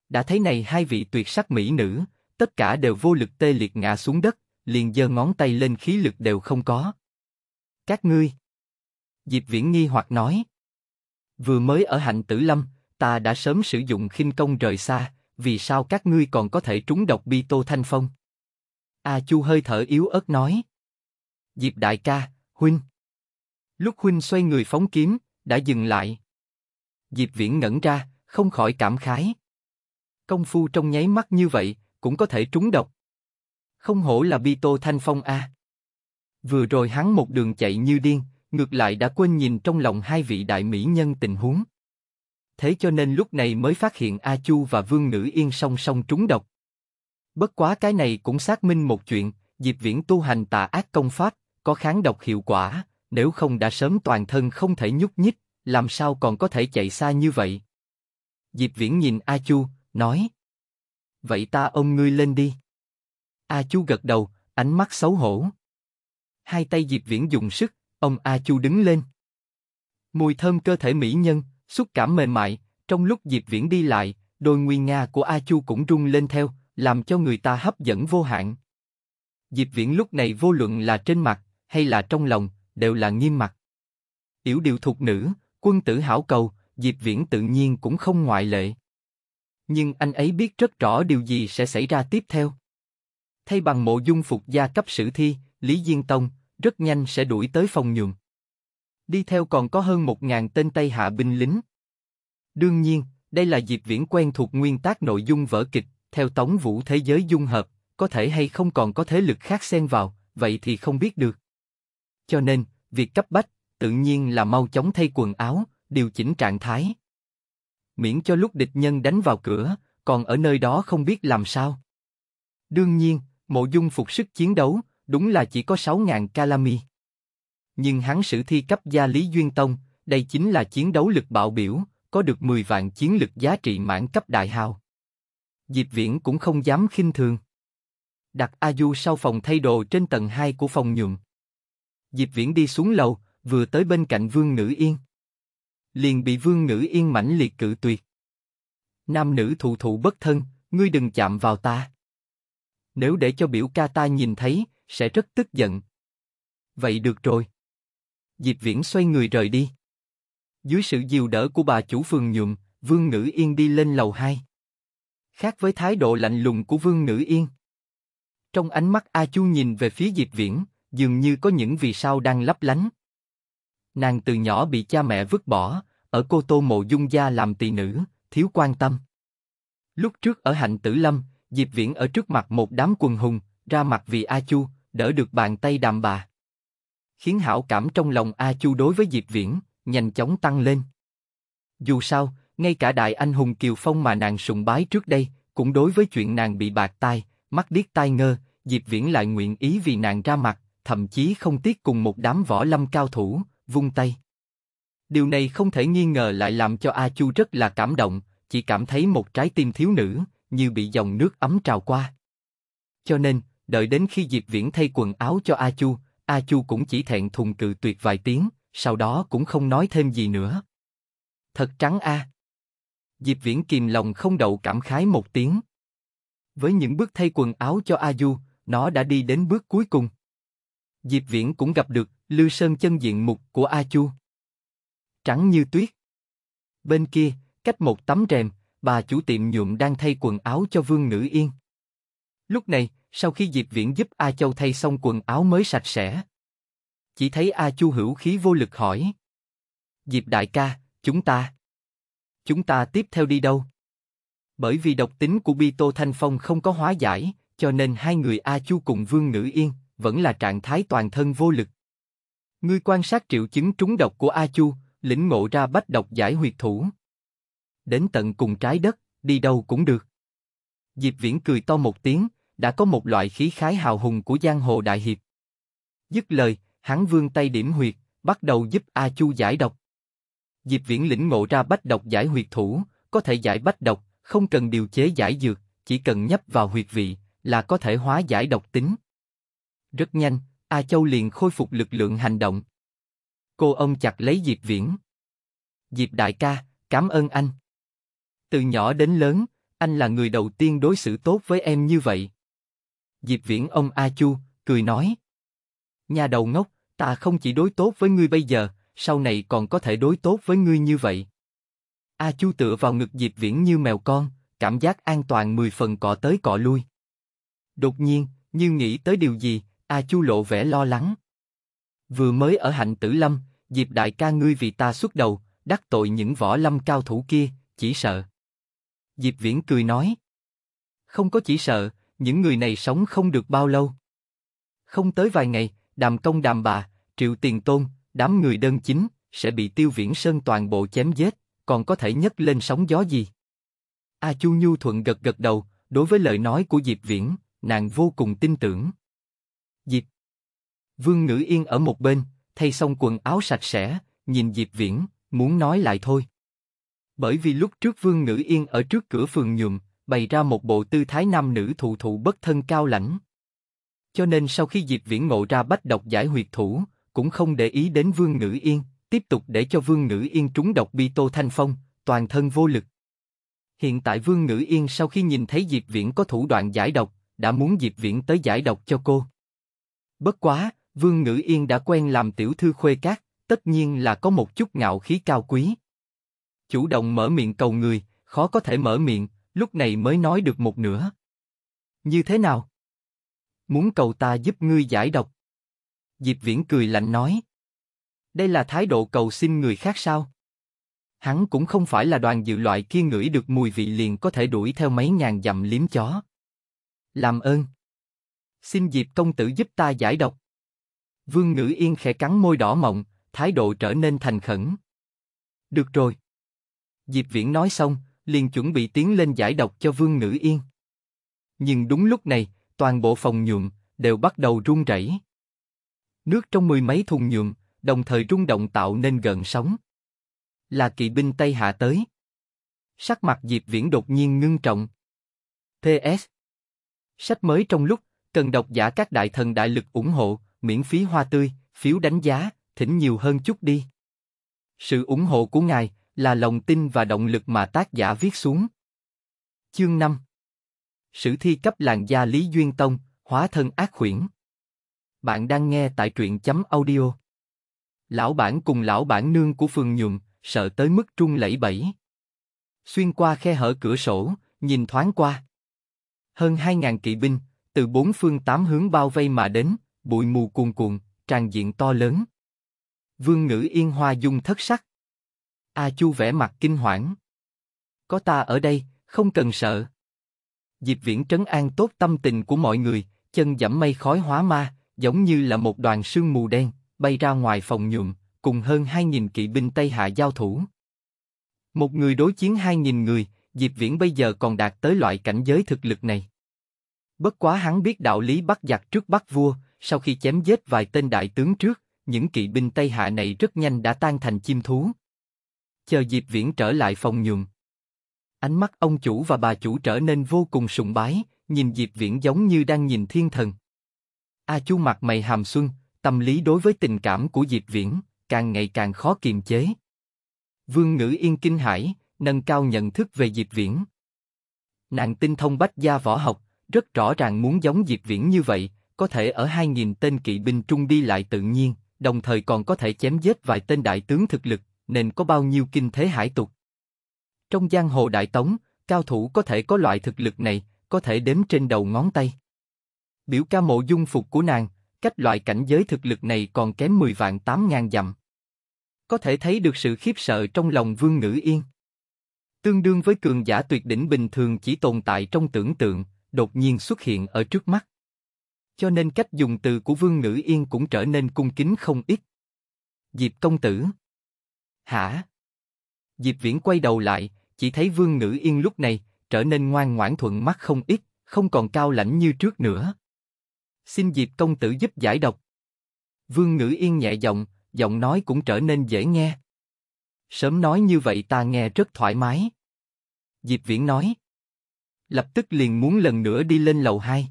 đã thấy này hai vị tuyệt sắc mỹ nữ, tất cả đều vô lực tê liệt ngã xuống đất, liền giơ ngón tay lên khí lực đều không có. Các ngươi. Diệp Viễn nghi hoặc nói. Vừa mới ở hạnh tử lâm, ta đã sớm sử dụng khinh công rời xa, vì sao các ngươi còn có thể trúng độc bi tô thanh phong? A à, Chu hơi thở yếu ớt nói. Diệp đại ca, huynh. Lúc huynh xoay người phóng kiếm, đã dừng lại. Diệp Viễn ngẩn ra, không khỏi cảm khái công phu trong nháy mắt như vậy, cũng có thể trúng độc. Không hổ là bi tô thanh phong a. Vừa rồi hắn một đường chạy như điên, ngược lại đã quên nhìn trong lòng hai vị đại mỹ nhân tình huống. Thế cho nên lúc này mới phát hiện A Chu và Vương Nữ Yên song song trúng độc. Bất quá cái này cũng xác minh một chuyện, Diệp Viễn tu hành tà ác công pháp, có kháng độc hiệu quả, nếu không đã sớm toàn thân không thể nhúc nhích, làm sao còn có thể chạy xa như vậy. Diệp Viễn nhìn A Chu, nói. Vậy ta ôm ngươi lên đi. A Chu gật đầu, ánh mắt xấu hổ. Hai tay Diệp Viễn dùng sức, ông A Chu đứng lên. Mùi thơm cơ thể mỹ nhân, xúc cảm mềm mại, trong lúc Diệp Viễn đi lại, đôi nguyên nga của A Chu cũng rung lên theo, làm cho người ta hấp dẫn vô hạn. Diệp Viễn lúc này vô luận là trên mặt hay là trong lòng, đều là nghiêm mặt. Yểu điệu thuộc nữ, quân tử hảo cầu, Diệp Viễn tự nhiên cũng không ngoại lệ. Nhưng anh ấy biết rất rõ điều gì sẽ xảy ra tiếp theo. Thay bằng mộ dung phục gia cấp sử thi, Lý Diên Tông rất nhanh sẽ đuổi tới phòng nhuộm. Đi theo còn có hơn một ngàn tên Tây Hạ binh lính. Đương nhiên, đây là dịp Viễn quen thuộc nguyên tác nội dung vở kịch, theo tống vũ thế giới dung hợp, có thể hay không còn có thế lực khác xen vào, vậy thì không biết được. Cho nên, việc cấp bách, tự nhiên là mau chóng thay quần áo, điều chỉnh trạng thái miễn cho lúc địch nhân đánh vào cửa, còn ở nơi đó không biết làm sao. Đương nhiên, mộ dung phục sức chiến đấu, đúng là chỉ có 6.000 Calami. Nhưng hắn sử thi cấp gia Lý Duyên Tông, đây chính là chiến đấu lực bạo biểu, có được 10 vạn chiến lực giá trị mãn cấp đại hào. Diệp Viễn cũng không dám khinh thường. Đặt A Du sau phòng thay đồ trên tầng 2 của phòng nhuộm. Diệp Viễn đi xuống lầu, vừa tới bên cạnh Vương Nữ Yên liền bị vương ngữ yên mãnh liệt cự tuyệt. Nam nữ thụ thụ bất thân, ngươi đừng chạm vào ta. Nếu để cho biểu ca ta nhìn thấy, sẽ rất tức giận. Vậy được rồi. Diệp Viễn xoay người rời đi. Dưới sự dìu đỡ của bà chủ phường nhuộm, Vương Ngữ Yên đi lên lầu 2. Khác với thái độ lạnh lùng của Vương Ngữ Yên. Trong ánh mắt A Chu nhìn về phía Diệp Viễn, dường như có những vì sao đang lấp lánh. Nàng từ nhỏ bị cha mẹ vứt bỏ, ở cô tô mộ dung gia làm tỳ nữ, thiếu quan tâm. Lúc trước ở hạnh tử lâm, Diệp Viễn ở trước mặt một đám quần hùng, ra mặt vì A Chu, đỡ được bàn tay đàm bà. Khiến hảo cảm trong lòng A Chu đối với Diệp Viễn, nhanh chóng tăng lên. Dù sao, ngay cả đại anh hùng Kiều Phong mà nàng sùng bái trước đây, cũng đối với chuyện nàng bị bạc tai, mắt điếc tai ngơ, Diệp Viễn lại nguyện ý vì nàng ra mặt, thậm chí không tiếc cùng một đám võ lâm cao thủ, vung tay. Điều này không thể nghi ngờ lại làm cho A Chu rất là cảm động, chỉ cảm thấy một trái tim thiếu nữ, như bị dòng nước ấm trào qua. Cho nên, đợi đến khi Diệp Viễn thay quần áo cho A Chu, A Chu cũng chỉ thẹn thùng cự tuyệt vài tiếng, sau đó cũng không nói thêm gì nữa. Thật trắng A. Diệp Viễn kìm lòng không đậu cảm khái một tiếng. Với những bước thay quần áo cho A Du, nó đã đi đến bước cuối cùng. Diệp Viễn cũng gặp được Lư Sơn chân diện mục của A Chu. Trắng như tuyết. Bên kia, cách một tấm rèm, bà chủ tiệm nhuộm đang thay quần áo cho vương nữ yên. Lúc này, sau khi Diệp Viễn giúp A Châu thay xong quần áo mới sạch sẽ. Chỉ thấy A Chu hữu khí vô lực hỏi. Diệp đại ca, chúng ta. Chúng ta tiếp theo đi đâu? Bởi vì độc tính của Bi Tô Thanh Phong không có hóa giải, cho nên hai người A Chu cùng Vương Nữ Yên vẫn là trạng thái toàn thân vô lực. Ngươi quan sát triệu chứng trúng độc của A Chu, lĩnh ngộ ra bách độc giải huyệt thủ. Đến tận cùng trái đất, đi đâu cũng được. Diệp Viễn cười to một tiếng, đã có một loại khí khái hào hùng của giang hồ đại hiệp. Dứt lời, hắn vươn tay điểm huyệt, bắt đầu giúp A Chu giải độc. Diệp Viễn lĩnh ngộ ra bách độc giải huyệt thủ, có thể giải bách độc, không cần điều chế giải dược, chỉ cần nhấp vào huyệt vị là có thể hóa giải độc tính. Rất nhanh, A Châu liền khôi phục lực lượng hành động. Cô ông chặt lấy Diệp Viễn. Diệp đại ca, cảm ơn anh. Từ nhỏ đến lớn, anh là người đầu tiên đối xử tốt với em như vậy. Diệp Viễn ông A Chu, cười nói. Nhà đầu ngốc, ta không chỉ đối tốt với ngươi bây giờ, sau này còn có thể đối tốt với ngươi như vậy. A Chu tựa vào ngực Diệp Viễn như mèo con, cảm giác an toàn mười phần cọ tới cọ lui. Đột nhiên, như nghĩ tới điều gì, A Chu lộ vẻ lo lắng. Vừa mới ở hạnh tử lâm, Diệp đại ca ngươi vì ta xuất đầu, đắc tội những võ lâm cao thủ kia, chỉ sợ. Diệp Viễn cười nói. Không có chỉ sợ, những người này sống không được bao lâu. Không tới vài ngày, đàm công đàm bà, triệu tiền tôn, đám người đơn chính, sẽ bị tiêu viễn sơn toàn bộ chém giết, còn có thể nhấc lên sóng gió gì. A Chu Nhu Thuận gật gật đầu, đối với lời nói của Diệp Viễn, nàng vô cùng tin tưởng. Diệp. Vương Ngữ Yên ở một bên, thay xong quần áo sạch sẽ, nhìn Diệp Viễn, muốn nói lại thôi. Bởi vì lúc trước Vương Ngữ Yên ở trước cửa phường nhuộm, bày ra một bộ tư thái nam nữ thụ thụ bất thân cao lãnh. Cho nên sau khi Diệp Viễn ngộ ra bách độc giải huyệt thủ, cũng không để ý đến Vương Ngữ Yên, tiếp tục để cho Vương Ngữ Yên trúng độc bi tô thanh phong, toàn thân vô lực. Hiện tại Vương Ngữ Yên sau khi nhìn thấy Diệp Viễn có thủ đoạn giải độc, đã muốn Diệp Viễn tới giải độc cho cô. Bất quá, Vương Ngữ Yên đã quen làm tiểu thư khuê cát, tất nhiên là có một chút ngạo khí cao quý. Chủ động mở miệng cầu người, khó có thể mở miệng, lúc này mới nói được một nửa. Như thế nào? Muốn cầu ta giúp ngươi giải độc. Diệp Viễn cười lạnh nói. Đây là thái độ cầu xin người khác sao? Hắn cũng không phải là đoàn dự loại kia ngửi được mùi vị liền có thể đuổi theo mấy ngàn dặm liếm chó. Làm ơn. Xin Diệp công tử giúp ta giải độc. Vương Ngữ Yên khẽ cắn môi đỏ mọng, thái độ trở nên thành khẩn. Được rồi. Diệp Viễn nói xong, liền chuẩn bị tiến lên giải độc cho Vương Ngữ Yên. Nhưng đúng lúc này, toàn bộ phòng nhuộm đều bắt đầu rung rẩy. Nước trong mười mấy thùng nhuộm đồng thời rung động tạo nên gần sóng. Là kỵ binh Tây Hạ tới. Sắc mặt Diệp Viễn đột nhiên ngưng trọng. PS. Sách mới trong lúc Cần độc giả các đại thần đại lực ủng hộ, miễn phí hoa tươi, phiếu đánh giá, thỉnh nhiều hơn chút đi. Sự ủng hộ của ngài là lòng tin và động lực mà tác giả viết xuống. Chương 5 Sử thi cấp làng gia Lý Duyên Tông, hóa thân ác khuyển. Bạn đang nghe tại truyện chấm audio. Lão bản cùng lão bản nương của phường nhuộm, sợ tới mức trung lẫy bẫy. Xuyên qua khe hở cửa sổ, nhìn thoáng qua. Hơn 2.000 kỵ binh, từ bốn phương tám hướng bao vây mà đến, bụi mù cuồn cuộn, tràn diện to lớn. Vương ngữ yên hoa dung thất sắc. A Chu vẻ mặt kinh hoảng. Có ta ở đây, không cần sợ. Diệp Viễn trấn an tốt tâm tình của mọi người, chân dẫm mây khói hóa ma, giống như là một đoàn sương mù đen, bay ra ngoài phòng nhuộm, cùng hơn hai nghìn kỵ binh Tây Hạ giao thủ. Một người đối chiến hai nghìn người, Diệp Viễn bây giờ còn đạt tới loại cảnh giới thực lực này. Bất quá hắn biết đạo lý bắt giặc trước bắt vua, sau khi chém giết vài tên đại tướng trước, những kỵ binh Tây Hạ này rất nhanh đã tan thành chim thú. Chờ Diệp Viễn trở lại phòng nhường. Ánh mắt ông chủ và bà chủ trở nên vô cùng sùng bái, nhìn Diệp Viễn giống như đang nhìn thiên thần. A chu mặt mày hàm xuân, tâm lý đối với tình cảm của Diệp Viễn, càng ngày càng khó kiềm chế. Vương ngữ yên kinh hải nâng cao nhận thức về Diệp Viễn. Nàng tinh thông bách gia võ học, rất rõ ràng muốn giống Diệp Viễn như vậy, có thể ở 2.000 tên kỵ binh trung đi lại tự nhiên, đồng thời còn có thể chém giết vài tên đại tướng thực lực, nên có bao nhiêu kinh thế hải tục. Trong giang hồ đại tống, cao thủ có thể có loại thực lực này, có thể đếm trên đầu ngón tay. Biểu ca mộ dung phục của nàng, cách loại cảnh giới thực lực này còn kém 10 vạn 8 ngàn dặm. Có thể thấy được sự khiếp sợ trong lòng Vương Ngữ Yên. Tương đương với cường giả tuyệt đỉnh bình thường chỉ tồn tại trong tưởng tượng, đột nhiên xuất hiện ở trước mắt. Cho nên cách dùng từ của Vương Ngữ Yên cũng trở nên cung kính không ít. Diệp công tử. Hả? Diệp Viễn quay đầu lại, chỉ thấy Vương Ngữ Yên lúc này trở nên ngoan ngoãn thuận mắt không ít, không còn cao lãnh như trước nữa. Xin Diệp công tử giúp giải độc. Vương Ngữ Yên nhẹ giọng, giọng nói cũng trở nên dễ nghe. Sớm nói như vậy ta nghe rất thoải mái. Diệp Viễn nói lập tức liền muốn lần nữa đi lên lầu hai.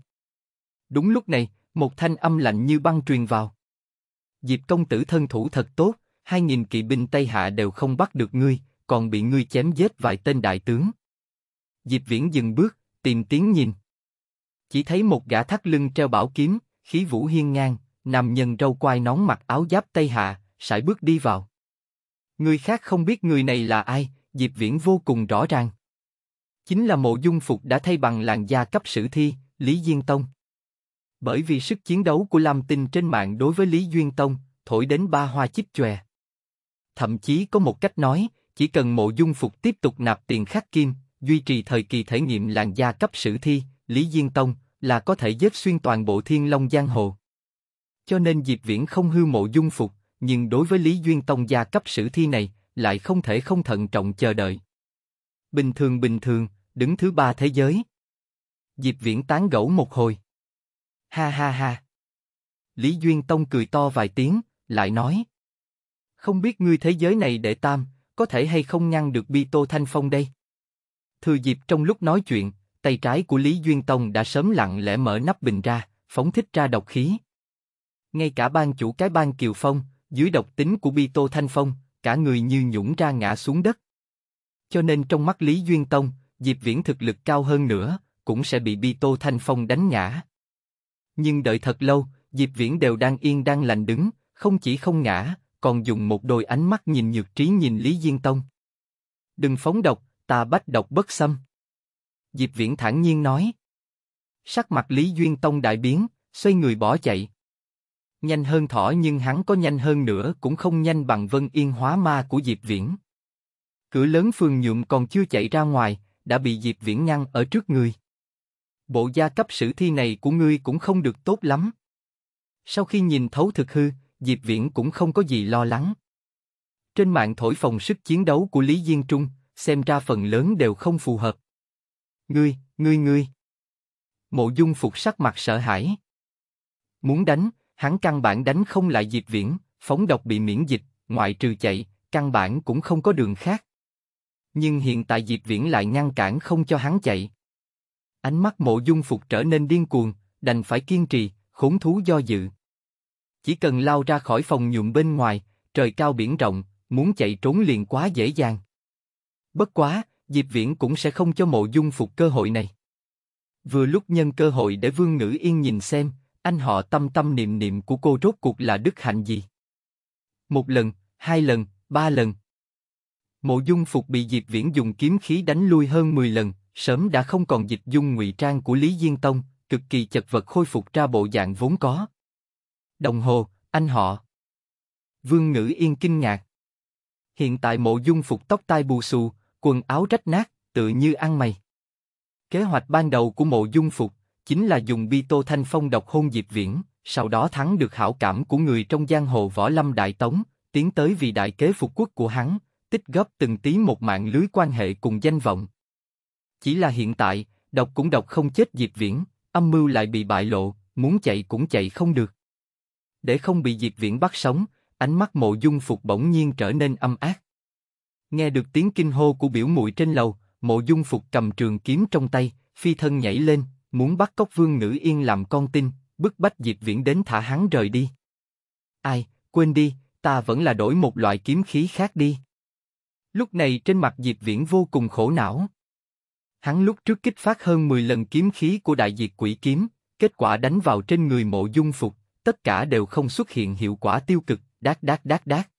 Đúng lúc này, một thanh âm lạnh như băng truyền vào. Diệp công tử thân thủ thật tốt, hai nghìn kỵ binh Tây Hạ đều không bắt được ngươi, còn bị ngươi chém giết vài tên đại tướng. Diệp Viễn dừng bước, tìm tiếng nhìn. Chỉ thấy một gã thắt lưng treo bảo kiếm, khí vũ hiên ngang, nằm nhân râu quai nón mặc áo giáp Tây Hạ, sải bước đi vào. Người khác không biết người này là ai, Diệp Viễn vô cùng rõ ràng chính là mộ dung phục đã thay bằng làn da cấp sử thi, Lý Diên Tông. Bởi vì sức chiến đấu của Lam Tinh trên mạng đối với Lý Duyên Tông, thổi đến ba hoa chích chòe. Thậm chí có một cách nói, chỉ cần mộ dung phục tiếp tục nạp tiền khắc kim, duy trì thời kỳ thể nghiệm làn da cấp sử thi, Lý Diên Tông, là có thể giết xuyên toàn bộ thiên long giang hồ. Cho nên Diệp Viễn không hư mộ dung phục, nhưng đối với Lý Duyên Tông gia cấp sử thi này, lại không thể không thận trọng chờ đợi. Bình thường bình thường, đứng thứ ba thế giới. Diệp Viễn tán gẫu một hồi. Ha ha ha. Lý Duyên Tông cười to vài tiếng, lại nói. Không biết ngươi thế giới này đệ tam, có thể hay không ngăn được Bi Tô Thanh Phong đây? Thừa dịp trong lúc nói chuyện, tay trái của Lý Duyên Tông đã sớm lặng lẽ mở nắp bình ra, phóng thích ra độc khí. Ngay cả ban chủ cái ban Kiều Phong, dưới độc tính của Bi Tô Thanh Phong, cả người như nhũng ra ngã xuống đất. Cho nên trong mắt Lý Duyên Tông, Diệp Viễn thực lực cao hơn nữa, cũng sẽ bị Bi Tô Thanh Phong đánh ngã. Nhưng đợi thật lâu, Diệp Viễn đều đang yên đang lành đứng, không chỉ không ngã, còn dùng một đôi ánh mắt nhìn nhược trí nhìn Lý Diên Tông. Đừng phóng độc, ta bách độc bất xâm. Diệp Viễn thản nhiên nói. Sắc mặt Lý Duyên Tông đại biến, xoay người bỏ chạy. Nhanh hơn thỏ nhưng hắn có nhanh hơn nữa cũng không nhanh bằng vân yên hóa ma của Diệp Viễn. Cửa lớn Phương nhuộm còn chưa chạy ra ngoài, đã bị Diệp Viễn ngăn ở trước người. Bộ gia cấp sử thi này của ngươi cũng không được tốt lắm. Sau khi nhìn thấu thực hư, Diệp Viễn cũng không có gì lo lắng. Trên mạng thổi phòng sức chiến đấu của Lý Diên Trung, xem ra phần lớn đều không phù hợp. Ngươi, ngươi ngươi. Mộ Dung phục sắc mặt sợ hãi. Muốn đánh, hắn căn bản đánh không lại Diệp Viễn, phóng độc bị miễn dịch, ngoại trừ chạy, căn bản cũng không có đường khác nhưng hiện tại Diệp Viễn lại ngăn cản không cho hắn chạy. Ánh mắt mộ dung phục trở nên điên cuồng, đành phải kiên trì, khốn thú do dự. Chỉ cần lao ra khỏi phòng nhuộm bên ngoài, trời cao biển rộng, muốn chạy trốn liền quá dễ dàng. Bất quá, Diệp Viễn cũng sẽ không cho mộ dung phục cơ hội này. Vừa lúc nhân cơ hội để Vương Ngữ Yên nhìn xem, anh họ tâm tâm niệm niệm của cô rốt cuộc là đức hạnh gì. Một lần, hai lần, ba lần, Mộ Dung Phục bị Diệp Viễn dùng kiếm khí đánh lui hơn 10 lần, sớm đã không còn dịch dung ngụy trang của Lý Diên Tông, cực kỳ chật vật khôi phục ra bộ dạng vốn có. Đồng hồ, anh họ. Vương Ngữ Yên kinh ngạc. Hiện tại Mộ Dung Phục tóc tai bù xù, quần áo rách nát, tự như ăn mày. Kế hoạch ban đầu của Mộ Dung Phục chính là dùng bi tô thanh phong độc hôn Diệp Viễn, sau đó thắng được hảo cảm của người trong giang hồ võ lâm đại tống, tiến tới vì đại kế phục quốc của hắn, tích góp từng tí một mạng lưới quan hệ cùng danh vọng. Chỉ là hiện tại, độc cũng độc không chết Diệp Viễn, âm mưu lại bị bại lộ, muốn chạy cũng chạy không được. Để không bị Diệp Viễn bắt sống, ánh mắt mộ dung phục bỗng nhiên trở nên âm ác. Nghe được tiếng kinh hô của biểu muội trên lầu, mộ dung phục cầm trường kiếm trong tay, phi thân nhảy lên, muốn bắt cốc vương ngữ yên làm con tin, bức bách Diệp Viễn đến thả hắn rời đi. Ai, quên đi, ta vẫn là đổi một loại kiếm khí khác đi. Lúc này trên mặt Diệp Viễn vô cùng khổ não. Hắn lúc trước kích phát hơn 10 lần kiếm khí của đại diệt quỷ kiếm, kết quả đánh vào trên người mộ dung phục, tất cả đều không xuất hiện hiệu quả tiêu cực, đát đát đát đát.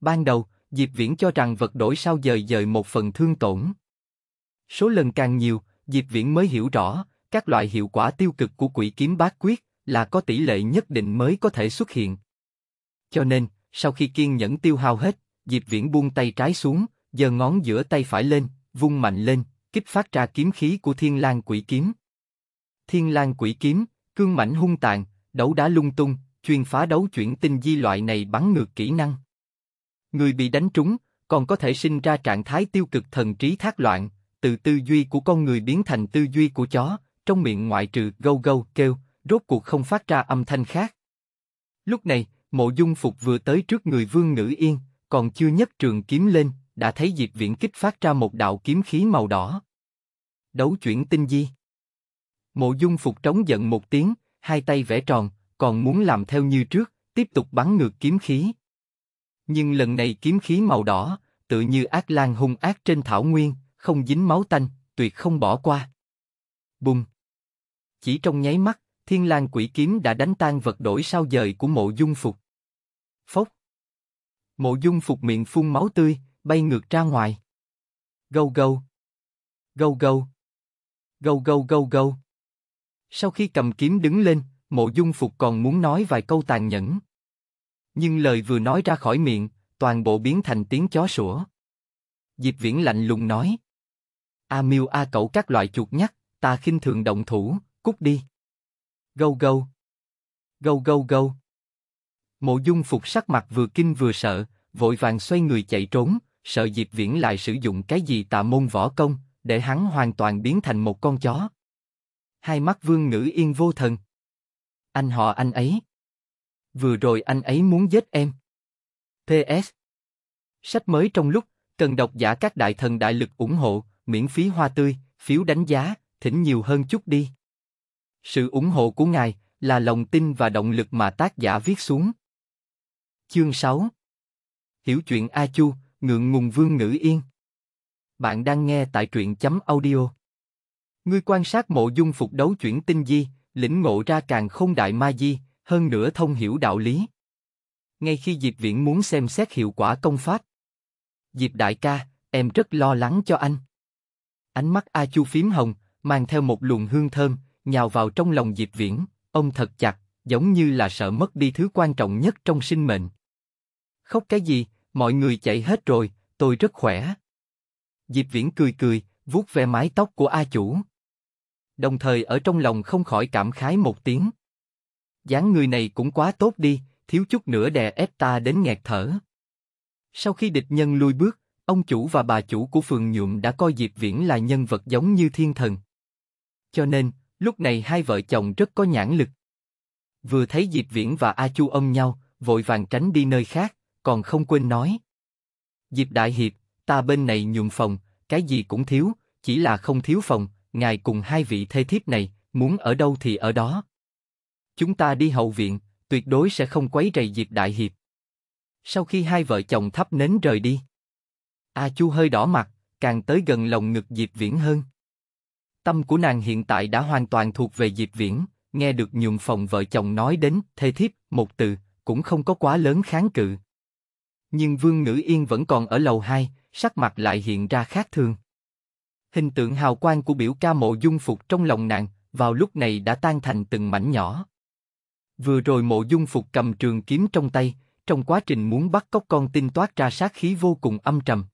Ban đầu, Diệp Viễn cho rằng vật đổi sao dời dời một phần thương tổn. Số lần càng nhiều, Diệp Viễn mới hiểu rõ, các loại hiệu quả tiêu cực của quỷ kiếm bát quyết là có tỷ lệ nhất định mới có thể xuất hiện. Cho nên, sau khi kiên nhẫn tiêu hao hết, Diệp Viễn buông tay trái xuống, giơ ngón giữa tay phải lên, vung mạnh lên, kích phát ra kiếm khí của Thiên Lang Quỷ Kiếm. Thiên Lang Quỷ Kiếm, cương mãnh hung tàn, đấu đá lung tung, chuyên phá đấu chuyển tinh di loại này bắn ngược kỹ năng. Người bị đánh trúng, còn có thể sinh ra trạng thái tiêu cực thần trí thác loạn, từ tư duy của con người biến thành tư duy của chó, trong miệng ngoại trừ gâu gâu kêu, rốt cuộc không phát ra âm thanh khác. Lúc này, mộ dung phục vừa tới trước người vương ngữ yên, còn chưa nhất trường kiếm lên, đã thấy Diệp Viễn kích phát ra một đạo kiếm khí màu đỏ. Đấu chuyển tinh di. Mộ Dung Phục trống giận một tiếng, hai tay vẽ tròn, còn muốn làm theo như trước, tiếp tục bắn ngược kiếm khí. Nhưng lần này kiếm khí màu đỏ, tự như ác lan hung ác trên thảo nguyên, không dính máu tanh, tuyệt không bỏ qua. Bùng! Chỉ trong nháy mắt, thiên lang quỷ kiếm đã đánh tan vật đổi sao dời của mộ dung phục. Phốc! Mộ Dung Phục miệng phun máu tươi, bay ngược ra ngoài. Gâu gâu, gâu gâu, gâu gâu gâu gâu. Sau khi cầm kiếm đứng lên, Mộ Dung Phục còn muốn nói vài câu tàn nhẫn, nhưng lời vừa nói ra khỏi miệng, toàn bộ biến thành tiếng chó sủa. Diệp Viễn lạnh lùng nói: A Miêu A cậu các loại chuột nhắt, ta khinh thường động thủ, cút đi. Gâu gâu, gâu gâu gâu. Mộ Dung Phục sắc mặt vừa kinh vừa sợ, vội vàng xoay người chạy trốn, sợ Diệp Viễn lại sử dụng cái gì tà môn võ công, để hắn hoàn toàn biến thành một con chó. Hai mắt Vương Ngữ Yên vô thần. Anh họ anh ấy. Vừa rồi anh ấy muốn giết em. P.S. Sách mới trong lúc, cần độc giả các đại thần đại lực ủng hộ, miễn phí hoa tươi, phiếu đánh giá, thỉnh nhiều hơn chút đi. Sự ủng hộ của ngài là lòng tin và động lực mà tác giả viết xuống. Chương 6 Hiểu chuyện A Chu, ngượng ngùng Vương Ngữ Yên Bạn đang nghe tại truyện chấm audio Ngươi quan sát mộ dung phục đấu chuyển tinh di, lĩnh ngộ ra càng không đại ma di, hơn nữa thông hiểu đạo lý. Ngay khi Diệp Viễn muốn xem xét hiệu quả công pháp. Diệp đại ca, em rất lo lắng cho anh. Ánh mắt A Chu phím hồng, mang theo một luồng hương thơm, nhào vào trong lòng Diệp Viễn, ông thật chặt, giống như là sợ mất đi thứ quan trọng nhất trong sinh mệnh. Khóc cái gì, mọi người chạy hết rồi, tôi rất khỏe. Diệp Viễn cười cười, vuốt ve mái tóc của A chủ. Đồng thời ở trong lòng không khỏi cảm khái một tiếng. dáng người này cũng quá tốt đi, thiếu chút nữa đè ép ta đến nghẹt thở. Sau khi địch nhân lui bước, ông chủ và bà chủ của phường nhuộm đã coi Diệp Viễn là nhân vật giống như thiên thần. Cho nên, lúc này hai vợ chồng rất có nhãn lực. Vừa thấy Diệp Viễn và A Chu ôm nhau, vội vàng tránh đi nơi khác, còn không quên nói. dịp Đại Hiệp, ta bên này nhường phòng, cái gì cũng thiếu, chỉ là không thiếu phòng, ngài cùng hai vị thê thiếp này, muốn ở đâu thì ở đó. Chúng ta đi hậu viện, tuyệt đối sẽ không quấy rầy dịp Đại Hiệp. Sau khi hai vợ chồng thắp nến rời đi, A Chu hơi đỏ mặt, càng tới gần lòng ngực dịp Viễn hơn. Tâm của nàng hiện tại đã hoàn toàn thuộc về dịp Viễn, nghe được nhường phòng vợ chồng nói đến thê thiếp một từ, cũng không có quá lớn kháng cự, nhưng vương ngữ yên vẫn còn ở lầu 2, sắc mặt lại hiện ra khác thường. Hình tượng hào quang của biểu ca mộ dung phục trong lòng nàng, vào lúc này đã tan thành từng mảnh nhỏ. Vừa rồi mộ dung phục cầm trường kiếm trong tay, trong quá trình muốn bắt cóc con tin toát ra sát khí vô cùng âm trầm.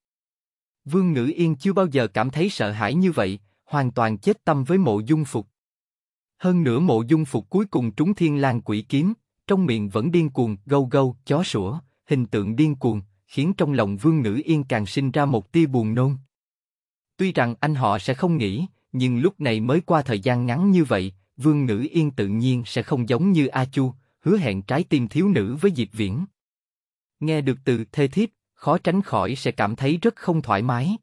Vương Ngữ Yên chưa bao giờ cảm thấy sợ hãi như vậy, hoàn toàn chết tâm với mộ dung phục. Hơn nữa mộ dung phục cuối cùng trúng thiên lang quỷ kiếm, trong miệng vẫn điên cuồng, gâu gâu, chó sủa, hình tượng điên cuồng, khiến trong lòng Vương Ngữ Yên càng sinh ra một tia buồn nôn. Tuy rằng anh họ sẽ không nghĩ, nhưng lúc này mới qua thời gian ngắn như vậy, Vương Ngữ Yên tự nhiên sẽ không giống như A Chu, hứa hẹn trái tim thiếu nữ với Diệp Viễn. Nghe được từ thê thiếp, khó tránh khỏi sẽ cảm thấy rất không thoải mái.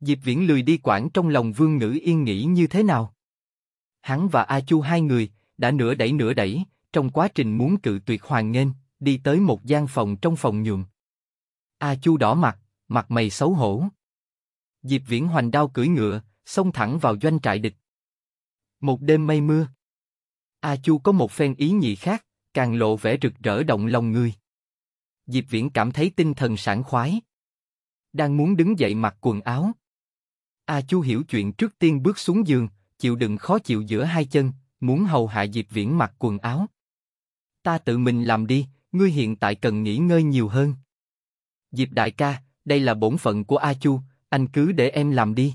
Diệp Viễn lười đi quản trong lòng Vương Ngữ Yên nghĩ như thế nào. Hắn và A Chu hai người, đã nửa đẩy nửa đẩy, trong quá trình muốn cự tuyệt hoàng nghênh, đi tới một gian phòng trong phòng nhượng. A Chu đỏ mặt, mặt mày xấu hổ. Diệp Viễn hoành đao cưỡi ngựa, xông thẳng vào doanh trại địch. Một đêm mây mưa. A Chu có một phen ý nhị khác, càng lộ vẻ rực rỡ động lòng người. Diệp Viễn cảm thấy tinh thần sảng khoái, đang muốn đứng dậy mặc quần áo. A Chu hiểu chuyện trước tiên bước xuống giường, chịu đựng khó chịu giữa hai chân, muốn hầu hạ Diệp Viễn mặc quần áo. Ta tự mình làm đi, ngươi hiện tại cần nghỉ ngơi nhiều hơn. Diệp đại ca, đây là bổn phận của A Chu, anh cứ để em làm đi.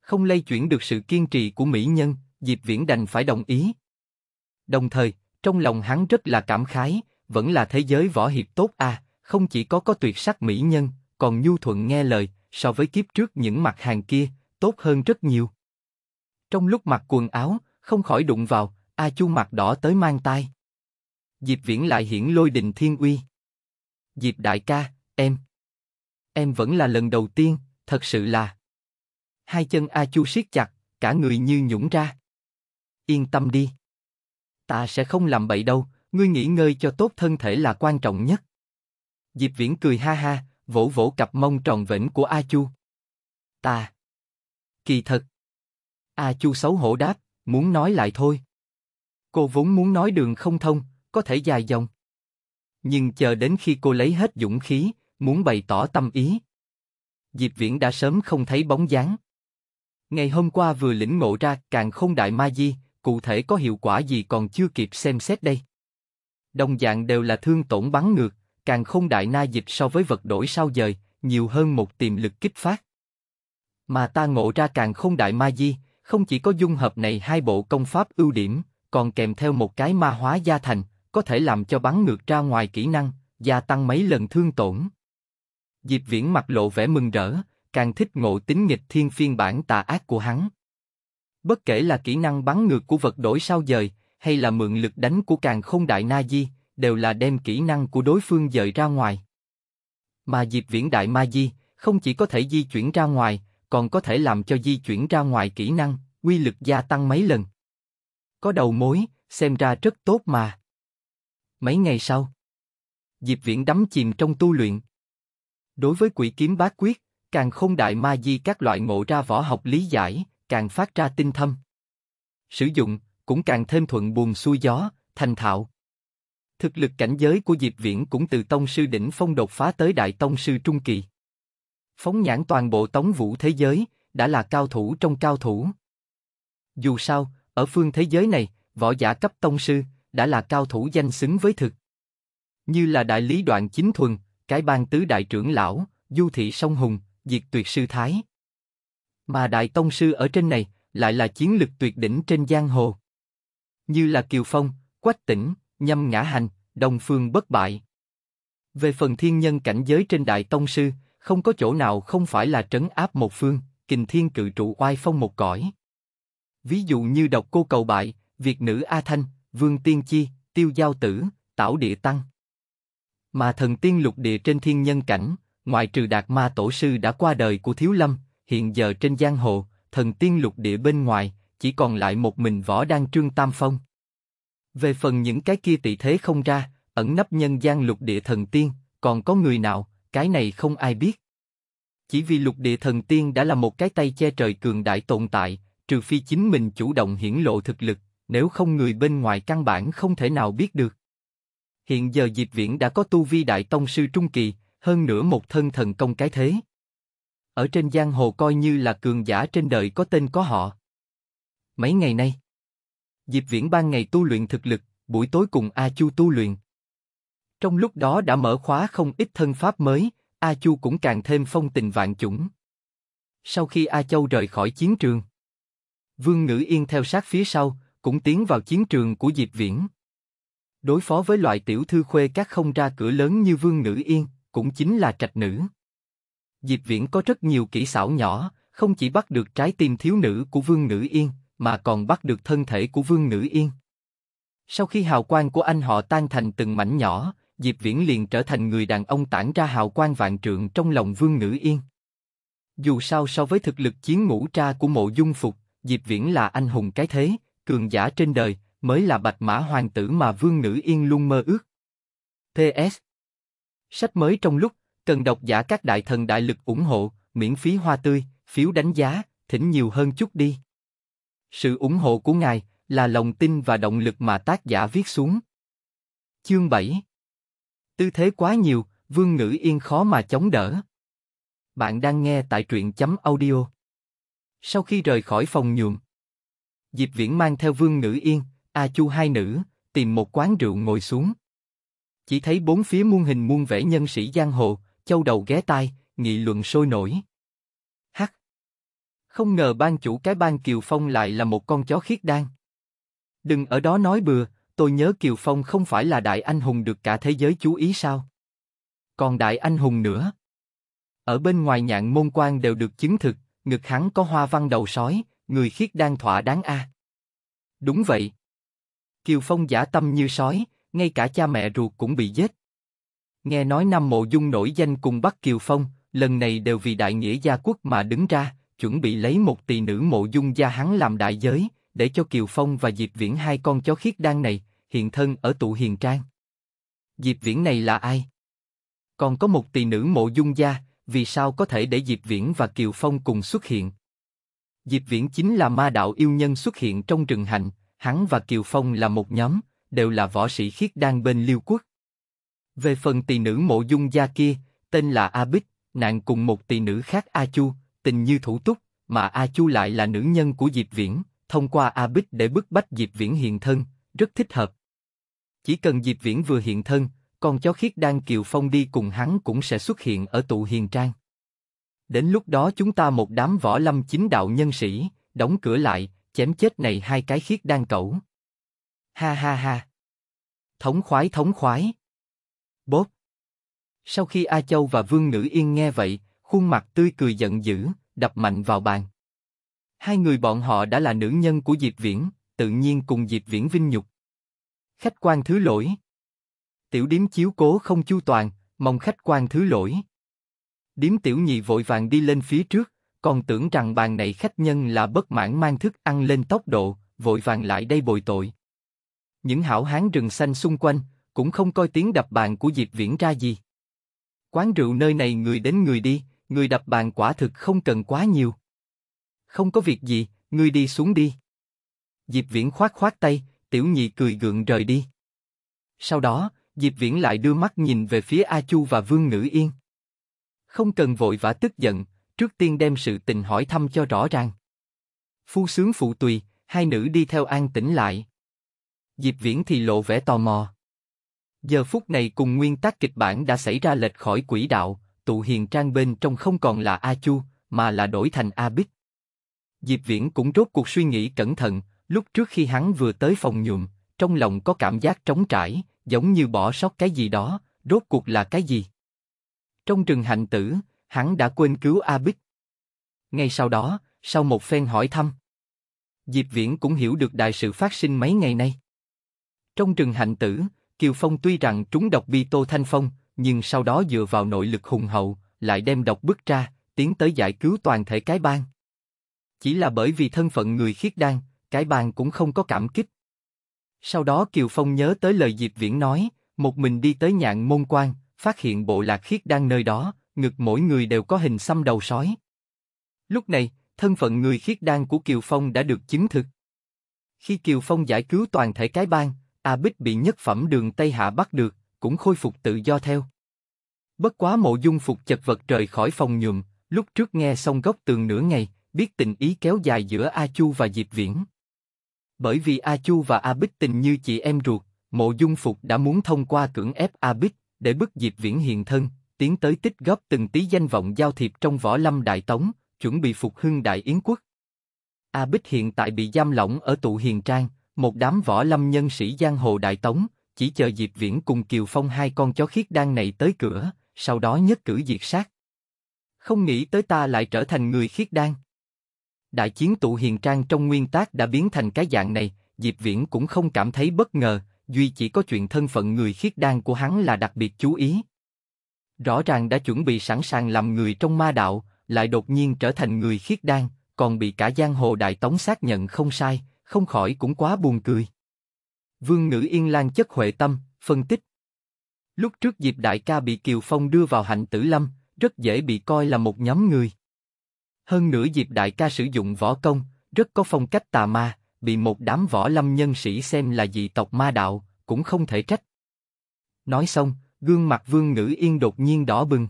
Không lay chuyển được sự kiên trì của mỹ nhân, Diệp Viễn đành phải đồng ý. Đồng thời, trong lòng hắn rất là cảm khái, vẫn là thế giới võ hiệp tốt a, à, không chỉ có có tuyệt sắc mỹ nhân, còn nhu thuận nghe lời, so với kiếp trước những mặt hàng kia, tốt hơn rất nhiều. Trong lúc mặc quần áo, không khỏi đụng vào, A Chu mặt đỏ tới mang tai. Diệp Viễn lại hiển lôi đình thiên uy. Diệp đại ca, em. Em vẫn là lần đầu tiên, thật sự là. Hai chân A Chu siết chặt, cả người như nhũng ra. Yên tâm đi. Ta sẽ không làm bậy đâu, ngươi nghỉ ngơi cho tốt thân thể là quan trọng nhất. Diệp Viễn cười ha ha, vỗ vỗ cặp mông tròn vĩnh của A Chu. Ta. Kỳ thật. A Chu xấu hổ đáp, muốn nói lại thôi. Cô vốn muốn nói đường không thông, có thể dài dòng. Nhưng chờ đến khi cô lấy hết dũng khí, muốn bày tỏ tâm ý. Diệp Viễn đã sớm không thấy bóng dáng. Ngày hôm qua vừa lĩnh ngộ ra càng không đại ma di, cụ thể có hiệu quả gì còn chưa kịp xem xét đây. Đồng dạng đều là thương tổn bắn ngược, càng không đại na dịch so với vật đổi sao dời, nhiều hơn một tiềm lực kích phát. Mà ta ngộ ra càng không đại ma di, không chỉ có dung hợp này hai bộ công pháp ưu điểm, còn kèm theo một cái ma hóa gia thành, có thể làm cho bắn ngược ra ngoài kỹ năng, gia tăng mấy lần thương tổn. Diệp Viễn mặt lộ vẻ mừng rỡ, càng thích ngộ tính nghịch thiên phiên bản tà ác của hắn. Bất kể là kỹ năng bắn ngược của vật đổi sao dời, hay là mượn lực đánh của càng không đại na di, đều là đem kỹ năng của đối phương dời ra ngoài. Mà Diệp Viễn đại ma di, không chỉ có thể di chuyển ra ngoài, còn có thể làm cho di chuyển ra ngoài kỹ năng, quy lực gia tăng mấy lần. Có đầu mối, xem ra rất tốt mà. Mấy ngày sau, Diệp Viễn đắm chìm trong tu luyện. Đối với quỷ kiếm bát quyết, càng không đại ma di các loại ngộ ra võ học lý giải, càng phát ra tinh thâm. Sử dụng, cũng càng thêm thuận buồm xuôi gió, thành thạo. Thực lực cảnh giới của Diệp Viễn cũng từ tông sư đỉnh phong đột phá tới đại tông sư trung kỳ. Phóng nhãn toàn bộ tống vũ thế giới, đã là cao thủ trong cao thủ. Dù sao, ở phương thế giới này, võ giả cấp tông sư, đã là cao thủ danh xứng với thực. Như là đại lý đoạn chính thuần, cái bang tứ đại trưởng lão, du thị song hùng, diệt tuyệt sư thái. Mà đại tông sư ở trên này, lại là chiến lực tuyệt đỉnh trên giang hồ. Như là Kiều Phong, Quách Tĩnh, Nhâm Ngã Hành, đồng Phương bất bại. Về phần thiên nhân cảnh giới trên đại tông sư, không có chỗ nào không phải là trấn áp một phương, kình thiên cự trụ oai phong một cõi. Ví dụ như độc cô cầu bại, Việt nữ A Thanh, Vương Tiên Chi, Tiêu Giao Tử, Tảo Địa Tăng. Mà thần tiên lục địa trên thiên nhân cảnh, ngoại trừ đạt ma tổ sư đã qua đời của Thiếu Lâm, hiện giờ trên giang hồ, thần tiên lục địa bên ngoài, chỉ còn lại một mình võ đang trương tam phong. Về phần những cái kia tỷ thế không ra, ẩn nấp nhân gian lục địa thần tiên, còn có người nào, cái này không ai biết. Chỉ vì lục địa thần tiên đã là một cái tay che trời cường đại tồn tại, trừ phi chính mình chủ động hiển lộ thực lực, nếu không người bên ngoài căn bản không thể nào biết được. Hiện giờ Diệp Viễn đã có tu vi đại tông sư trung kỳ, hơn nữa một thân thần công cái thế. Ở trên giang hồ coi như là cường giả trên đời có tên có họ. Mấy ngày nay, Diệp Viễn ban ngày tu luyện thực lực, buổi tối cùng A Chu tu luyện. Trong lúc đó đã mở khóa không ít thân pháp mới, A Chu cũng càng thêm phong tình vạn chủng. Sau khi A Châu rời khỏi chiến trường, Vương Ngữ Yên theo sát phía sau, cũng tiến vào chiến trường của Diệp Viễn. Đối phó với loại tiểu thư khuê các không ra cửa lớn như vương nữ yên, cũng chính là trạch nữ. Diệp Viễn có rất nhiều kỹ xảo nhỏ, không chỉ bắt được trái tim thiếu nữ của vương nữ yên, mà còn bắt được thân thể của vương nữ yên. Sau khi hào quang của anh họ tan thành từng mảnh nhỏ, Diệp Viễn liền trở thành người đàn ông tản ra hào quang vạn trượng trong lòng vương nữ yên. Dù sao so với thực lực chiến ngũ tra của mộ dung phục, Diệp Viễn là anh hùng cái thế, cường giả trên đời, mới là bạch mã hoàng tử mà vương nữ yên luôn mơ ước. PS Sách mới trong lúc, cần độc giả các đại thần đại lực ủng hộ, miễn phí hoa tươi, phiếu đánh giá, thỉnh nhiều hơn chút đi. Sự ủng hộ của ngài là lòng tin và động lực mà tác giả viết xuống. Chương 7 Tư thế quá nhiều, vương ngữ yên khó mà chống đỡ. Bạn đang nghe tại truyện chấm audio. Sau khi rời khỏi phòng nhuộm, Diệp Viễn mang theo Vương Ngữ Yên, A Chu hai nữ, tìm một quán rượu ngồi xuống. Chỉ thấy bốn phía muôn hình muôn vẻ nhân sĩ giang hồ, châu đầu ghé tai, nghị luận sôi nổi. Hắc! Không ngờ ban chủ cái ban Kiều Phong lại là một con chó khiết đan. Đừng ở đó nói bừa, tôi nhớ Kiều Phong không phải là đại anh hùng được cả thế giới chú ý sao? Còn đại anh hùng nữa. Ở bên ngoài nhạn môn quan đều được chứng thực, ngực hắn có hoa văn đầu sói, người khiết đang thỏa đáng a. À. Đúng vậy. Kiều Phong giả tâm như sói, ngay cả cha mẹ ruột cũng bị giết. Nghe nói năm mộ dung nổi danh cùng bắt Kiều Phong, lần này đều vì đại nghĩa gia quốc mà đứng ra, chuẩn bị lấy một tỷ nữ mộ dung gia hắn làm đại giới, để cho Kiều Phong và Diệp Viễn hai con chó khiết đang này, hiện thân ở tụ hiền trang. Diệp Viễn này là ai? Còn có một tỷ nữ mộ dung gia, vì sao có thể để Diệp Viễn và Kiều Phong cùng xuất hiện? Diệp Viễn chính là ma đạo yêu nhân xuất hiện trong rừng hành, hắn và Kiều Phong là một nhóm, đều là võ sĩ khiết đang bên Liêu Quốc. Về phần tỷ nữ mộ dung gia kia, tên là A Bích, nàng cùng một tỷ nữ khác A Chu, tình như thủ túc, mà A Chu lại là nữ nhân của Diệp Viễn, thông qua A Bích để bức bách Diệp Viễn hiện thân, rất thích hợp. Chỉ cần Diệp Viễn vừa hiện thân, con chó khiết đang Kiều Phong đi cùng hắn cũng sẽ xuất hiện ở tụ hiền trang. Đến lúc đó chúng ta một đám võ lâm chính đạo nhân sĩ, đóng cửa lại, chém chết này hai cái khiết đang cẩu. Ha ha ha. Thống khoái thống khoái. Bốp. Sau khi A Châu và Vương nữ Yên nghe vậy, khuôn mặt tươi cười giận dữ, đập mạnh vào bàn. Hai người bọn họ đã là nữ nhân của Diệp Viễn, tự nhiên cùng Diệp Viễn vinh nhục. Khách quan thứ lỗi. Tiểu điếm chiếu cố không chu toàn, mong khách quan thứ lỗi. Điếm tiểu nhị vội vàng đi lên phía trước, còn tưởng rằng bàn này khách nhân là bất mãn mang thức ăn lên tốc độ, vội vàng lại đây bồi tội. Những hảo hán rừng xanh xung quanh, cũng không coi tiếng đập bàn của Diệp Viễn ra gì. Quán rượu nơi này người đến người đi, người đập bàn quả thực không cần quá nhiều. Không có việc gì, người đi xuống đi. Diệp Viễn khoát khoát tay, tiểu nhị cười gượng rời đi. Sau đó, Diệp Viễn lại đưa mắt nhìn về phía A Chu và Vương Ngữ Yên. Không cần vội vã tức giận, trước tiên đem sự tình hỏi thăm cho rõ ràng. Phu sướng phụ tùy, hai nữ đi theo an tĩnh lại. Diệp Viễn thì lộ vẻ tò mò. Giờ phút này cùng nguyên tắc kịch bản đã xảy ra lệch khỏi quỹ đạo, tụ hiền trang bên trong không còn là A Chu, mà là đổi thành A Bích. Diệp Viễn cũng rốt cuộc suy nghĩ cẩn thận, lúc trước khi hắn vừa tới phòng nhuộm, trong lòng có cảm giác trống trải, giống như bỏ sót cái gì đó, rốt cuộc là cái gì? Trong rừng hạnh tử, hắn đã quên cứu A Bích. Ngay sau đó, sau một phen hỏi thăm, Diệp Viễn cũng hiểu được đại sự phát sinh mấy ngày nay. Trong rừng hạnh tử, Kiều Phong tuy rằng trúng độc bi tô thanh phong, nhưng sau đó dựa vào nội lực hùng hậu, lại đem độc bức ra, tiến tới giải cứu toàn thể cái bang. Chỉ là bởi vì thân phận người khiết đan, cái bang cũng không có cảm kích. Sau đó Kiều Phong nhớ tới lời Diệp Viễn nói, một mình đi tới nhạn môn quan, phát hiện bộ lạc khiết đang nơi đó, ngực mỗi người đều có hình xăm đầu sói. Lúc này, thân phận người khiết đan của Kiều Phong đã được chứng thực. Khi Kiều Phong giải cứu toàn thể cái bang, A Bích bị nhất phẩm đường Tây Hạ bắt được, cũng khôi phục tự do theo. Bất quá mộ dung phục chật vật rời khỏi phòng nhuộm, lúc trước nghe xong góc tường nửa ngày, biết tình ý kéo dài giữa A Chu và Diệp Viễn. Bởi vì A Chu và A Bích tình như chị em ruột, mộ dung phục đã muốn thông qua cưỡng ép A Bích, để bức Diệp Viễn hiện thân, tiến tới tích góp từng tí danh vọng giao thiệp trong võ lâm đại tống, chuẩn bị phục hưng đại yến quốc. A Bích hiện tại bị giam lỏng ở tụ hiền trang, một đám võ lâm nhân sĩ giang hồ đại tống, chỉ chờ Diệp Viễn cùng Kiều Phong hai con chó khiết đang này tới cửa, sau đó nhất cử diệt sát. Không nghĩ tới ta lại trở thành người khiết đan. Đại chiến tụ hiền trang trong nguyên tác đã biến thành cái dạng này, Diệp Viễn cũng không cảm thấy bất ngờ, duy chỉ có chuyện thân phận người khiết đan của hắn là đặc biệt chú ý. Rõ ràng đã chuẩn bị sẵn sàng làm người trong ma đạo, lại đột nhiên trở thành người khiết đan, còn bị cả giang hồ đại tống xác nhận không sai, không khỏi cũng quá buồn cười. Vương Ngữ Yên Lan chất huệ tâm, phân tích. Lúc trước Diệp Đại ca bị Kiều Phong đưa vào hạnh tử lâm, rất dễ bị coi là một nhóm người. Hơn nữa Diệp Đại ca sử dụng võ công, rất có phong cách tà ma, bị một đám võ lâm nhân sĩ xem là dị tộc ma đạo, cũng không thể trách. Nói xong, gương mặt Vương Ngữ Yên đột nhiên đỏ bừng.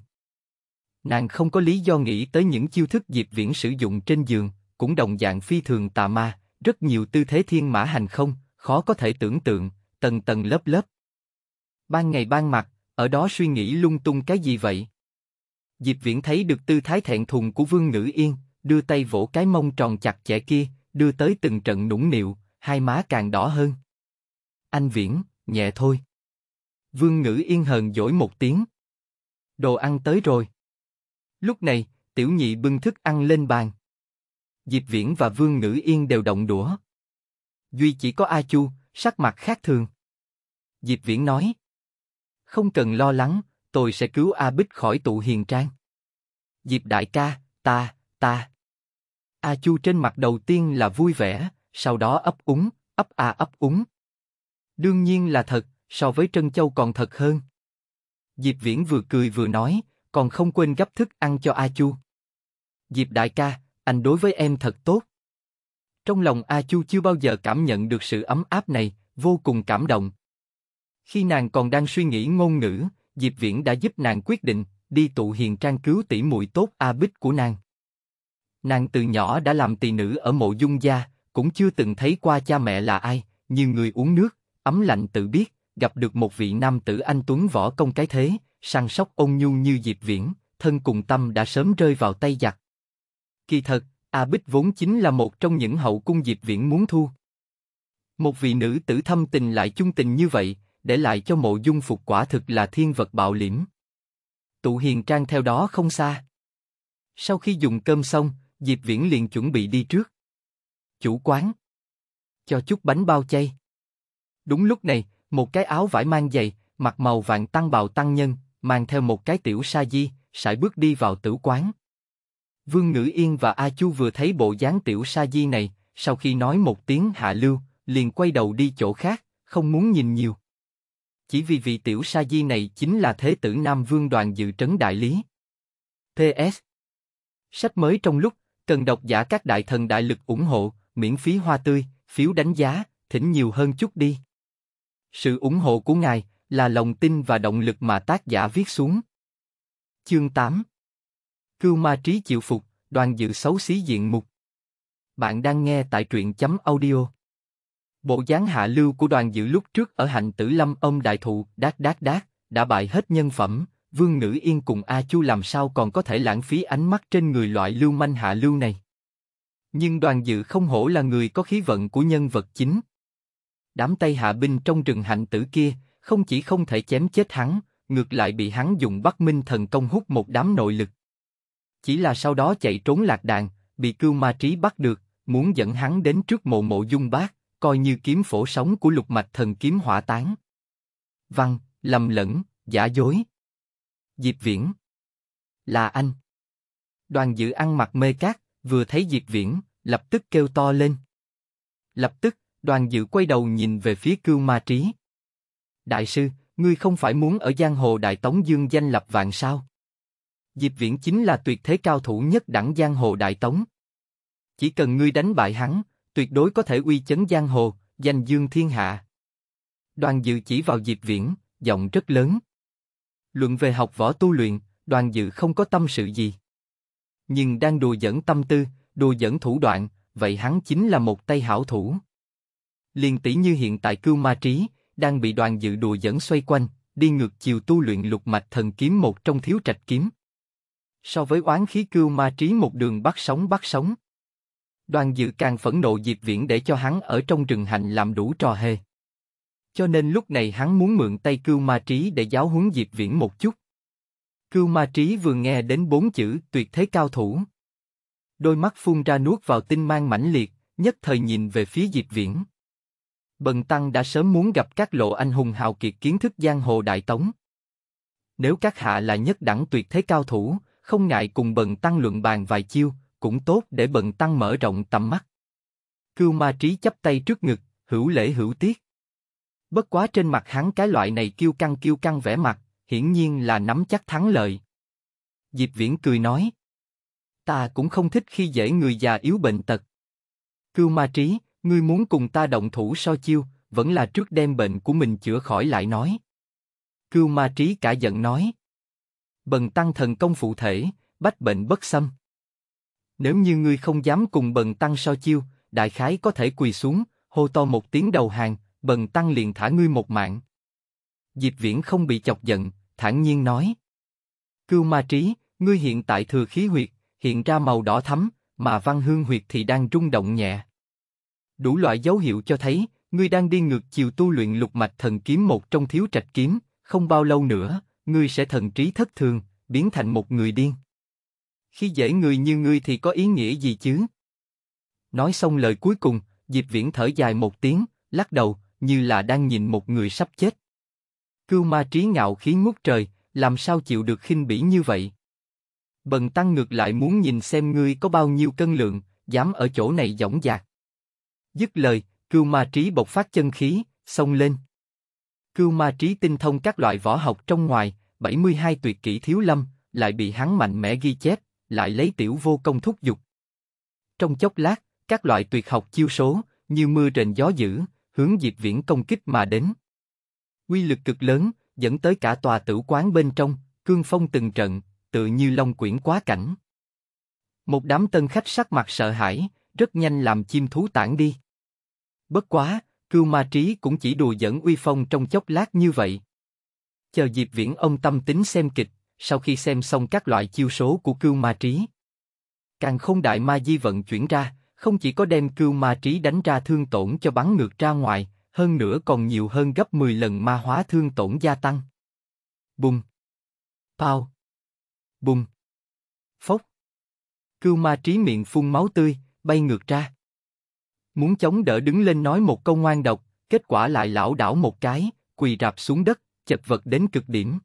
Nàng không có lý do nghĩ tới những chiêu thức Diệp Viễn sử dụng trên giường, cũng đồng dạng phi thường tà ma, rất nhiều tư thế thiên mã hành không, khó có thể tưởng tượng, tầng tầng lớp lớp. Ban ngày ban mặt, ở đó suy nghĩ lung tung cái gì vậy? Diệp Viễn thấy được tư thái thẹn thùng của Vương Ngữ Yên, đưa tay vỗ cái mông tròn chặt chẽ kia, đưa tới từng trận nũng nịu, hai má càng đỏ hơn. Anh Viễn, nhẹ thôi. Vương Ngữ Yên hờn dỗi một tiếng. Đồ ăn tới rồi. Lúc này, tiểu nhị bưng thức ăn lên bàn. Diệp Viễn và Vương Ngữ Yên đều động đũa. Duy chỉ có A Chu, sắc mặt khác thường. Diệp Viễn nói. Không cần lo lắng, tôi sẽ cứu A Bích khỏi tụ hiền trang. Diệp đại ca, ta, ta. A Chu trên mặt đầu tiên là vui vẻ, sau đó ấp úng, ấp à ấp úng. Đương nhiên là thật, so với Trân Châu còn thật hơn. Diệp Viễn vừa cười vừa nói, còn không quên gấp thức ăn cho A Chu. Diệp đại ca, anh đối với em thật tốt. Trong lòng A Chu chưa bao giờ cảm nhận được sự ấm áp này, vô cùng cảm động. Khi nàng còn đang suy nghĩ ngôn ngữ, Diệp Viễn đã giúp nàng quyết định đi tụ hiền trang cứu tỷ muội tốt A Bích của nàng. Nàng từ nhỏ đã làm tỳ nữ ở mộ dung gia, cũng chưa từng thấy qua cha mẹ là ai, như người uống nước, ấm lạnh tự biết, gặp được một vị nam tử anh tuấn võ công cái thế, săn sóc ôn nhu như Diệp Viễn, thân cùng tâm đã sớm rơi vào tay giặc. Kỳ thật, A Bích vốn chính là một trong những hậu cung Diệp Viễn muốn thu. Một vị nữ tử thâm tình lại chung tình như vậy, để lại cho mộ dung phục quả thực là thiên vật bạo liễm. Tụ hiền trang theo đó không xa. Sau khi dùng cơm xong, Diệp Viễn liền chuẩn bị đi trước. Chủ quán. Cho chút bánh bao chay. Đúng lúc này, một cái áo vải mang giày, mặc màu vàng tăng bào tăng nhân, mang theo một cái tiểu sa di, sải bước đi vào tử quán. Vương Ngữ Yên và A Chu vừa thấy bộ dáng tiểu sa di này, sau khi nói một tiếng hạ lưu, liền quay đầu đi chỗ khác, không muốn nhìn nhiều. Chỉ vì vị tiểu sa di này chính là thế tử Nam Vương đoàn dự trấn đại lý. PS Sách mới trong lúc, Cần độc giả các đại thần đại lực ủng hộ, miễn phí hoa tươi, phiếu đánh giá, thỉnh nhiều hơn chút đi. Sự ủng hộ của ngài là lòng tin và động lực mà tác giả viết xuống. Chương 8 Cưu ma trí chịu phục, đoàn dự xấu xí diện mục. Bạn đang nghe tại truyện chấm audio. Bộ dáng hạ lưu của đoàn dự lúc trước ở hành tử lâm ông đại thụ đát đát đát, đã bại hết nhân phẩm, Vương Nữ Yên cùng A Chu làm sao còn có thể lãng phí ánh mắt trên người loại lưu manh hạ lưu này. Nhưng đoàn dự không hổ là người có khí vận của nhân vật chính. Đám tay hạ binh trong rừng hạnh tử kia, không chỉ không thể chém chết hắn, ngược lại bị hắn dùng Bắc Minh thần công hút một đám nội lực. Chỉ là sau đó chạy trốn lạc đàn, bị Cưu Ma Trí bắt được, muốn dẫn hắn đến trước mộ mộ dung bác, coi như kiếm phổ sống của lục mạch thần kiếm hỏa tán. Văn, lầm lẫn, giả dối. Diệp Viễn. Là anh. Đoàn dự ăn mặc mê cát, vừa thấy Diệp Viễn, lập tức kêu to lên. Lập tức, đoàn dự quay đầu nhìn về phía cưu ma trí. Đại sư, ngươi không phải muốn ở giang hồ Đại Tống Dương danh lập vạn sao? Diệp Viễn chính là tuyệt thế cao thủ nhất đẳng giang hồ Đại Tống. Chỉ cần ngươi đánh bại hắn, tuyệt đối có thể uy chấn giang hồ, danh dương thiên hạ. Đoàn dự chỉ vào Diệp Viễn, giọng rất lớn luận về học võ tu luyện, đoàn dự không có tâm sự gì. Nhưng đang đùa dẫn tâm tư, đùa dẫn thủ đoạn, vậy hắn chính là một tay hảo thủ. Liên tỷ như hiện tại cưu ma trí, đang bị đoàn dự đùa dẫn xoay quanh, đi ngược chiều tu luyện lục mạch thần kiếm một trong thiếu trạch kiếm. So với oán khí cưu ma trí một đường bắt sống bắt sống, Đoàn dự càng phẫn nộ Diệp Viễn để cho hắn ở trong rừng hành làm đủ trò hề. Cho nên lúc này hắn muốn mượn tay Cưu Ma Trí để giáo huấn Diệp Viễn một chút. Cưu Ma Trí vừa nghe đến bốn chữ tuyệt thế cao thủ. Đôi mắt phun ra nuốt vào tinh mang mãnh liệt, nhất thời nhìn về phía Diệp Viễn. Bần Tăng đã sớm muốn gặp các lộ anh hùng hào kiệt kiến thức giang hồ đại tống. Nếu các hạ là nhất đẳng tuyệt thế cao thủ, không ngại cùng Bần Tăng luận bàn vài chiêu, cũng tốt để Bần Tăng mở rộng tầm mắt. Cưu Ma Trí chắp tay trước ngực, hữu lễ hữu tiết. Bất quá trên mặt hắn cái loại này kiêu căng kiêu căng vẻ mặt, hiển nhiên là nắm chắc thắng lợi. Diệp Viễn cười nói. Ta cũng không thích khi dễ người già yếu bệnh tật. Cưu ma trí, ngươi muốn cùng ta động thủ so chiêu, vẫn là trước đem bệnh của mình chữa khỏi lại nói. Cưu ma trí cả giận nói. Bần tăng thần công phụ thể, bách bệnh bất xâm. Nếu như ngươi không dám cùng bần tăng so chiêu, đại khái có thể quỳ xuống, hô to một tiếng đầu hàng, bần tăng liền thả ngươi một mạng. Diệp Viễn không bị chọc giận, thản nhiên nói. Cưu ma trí, ngươi hiện tại thừa khí huyệt, hiện ra màu đỏ thắm, mà văn hương huyệt thì đang rung động nhẹ. Đủ loại dấu hiệu cho thấy, ngươi đang đi ngược chiều tu luyện lục mạch thần kiếm một trong thiếu trạch kiếm, không bao lâu nữa, ngươi sẽ thần trí thất thường, biến thành một người điên. Khi dễ người như ngươi thì có ý nghĩa gì chứ? Nói xong lời cuối cùng, Diệp Viễn thở dài một tiếng, lắc đầu, như là đang nhìn một người sắp chết. Cưu ma trí ngạo khí ngút trời, làm sao chịu được khinh bỉ như vậy? Bần tăng ngược lại muốn nhìn xem ngươi có bao nhiêu cân lượng, dám ở chỗ này dõng dạc. Dứt lời, cưu ma trí bộc phát chân khí, xông lên. Cưu ma trí tinh thông các loại võ học trong ngoài, 72 tuyệt kỹ thiếu lâm, lại bị hắn mạnh mẽ ghi chép, lại lấy tiểu vô công thúc giục. Trong chốc lát, các loại tuyệt học chiêu số, như mưa rền gió dữ, hướng Diệp Viễn công kích mà đến. Quy lực cực lớn, dẫn tới cả tòa tử quán bên trong, cương phong từng trận, tự như long quyển quá cảnh. Một đám tân khách sắc mặt sợ hãi, rất nhanh làm chim thú tản đi. Bất quá, cưu ma trí cũng chỉ đùa dẫn uy phong trong chốc lát như vậy. Chờ Diệp Viễn ông tâm tính xem kịch, sau khi xem xong các loại chiêu số của cưu ma trí. Càng không đại ma di vận chuyển ra, không chỉ có đem cưu ma trí đánh ra thương tổn cho bắn ngược ra ngoài, hơn nữa còn nhiều hơn gấp 10 lần ma hóa thương tổn gia tăng. Bùng! Pao! Bùng! Phốc! Cưu ma trí miệng phun máu tươi, bay ngược ra. Muốn chống đỡ đứng lên nói một câu ngoan độc, kết quả lại lão đảo một cái, quỳ rạp xuống đất, chật vật đến cực điểm.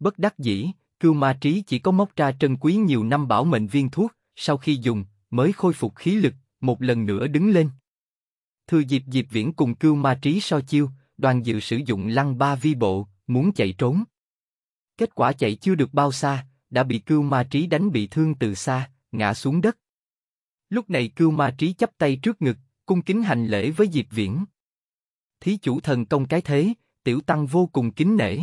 Bất đắc dĩ, cưu ma trí chỉ có móc ra trân quý nhiều năm bảo mệnh viên thuốc, sau khi dùng, mới khôi phục khí lực, một lần nữa đứng lên. Thừa dịp Diệp Viễn cùng Cưu Ma Trí so chiêu, đoàn dự sử dụng lăng ba vi bộ, muốn chạy trốn. Kết quả chạy chưa được bao xa, đã bị Cưu Ma Trí đánh bị thương từ xa, ngã xuống đất. Lúc này Cưu Ma Trí chắp tay trước ngực, cung kính hành lễ với Diệp Viễn. Thí chủ thần công cái thế, tiểu tăng vô cùng kính nể.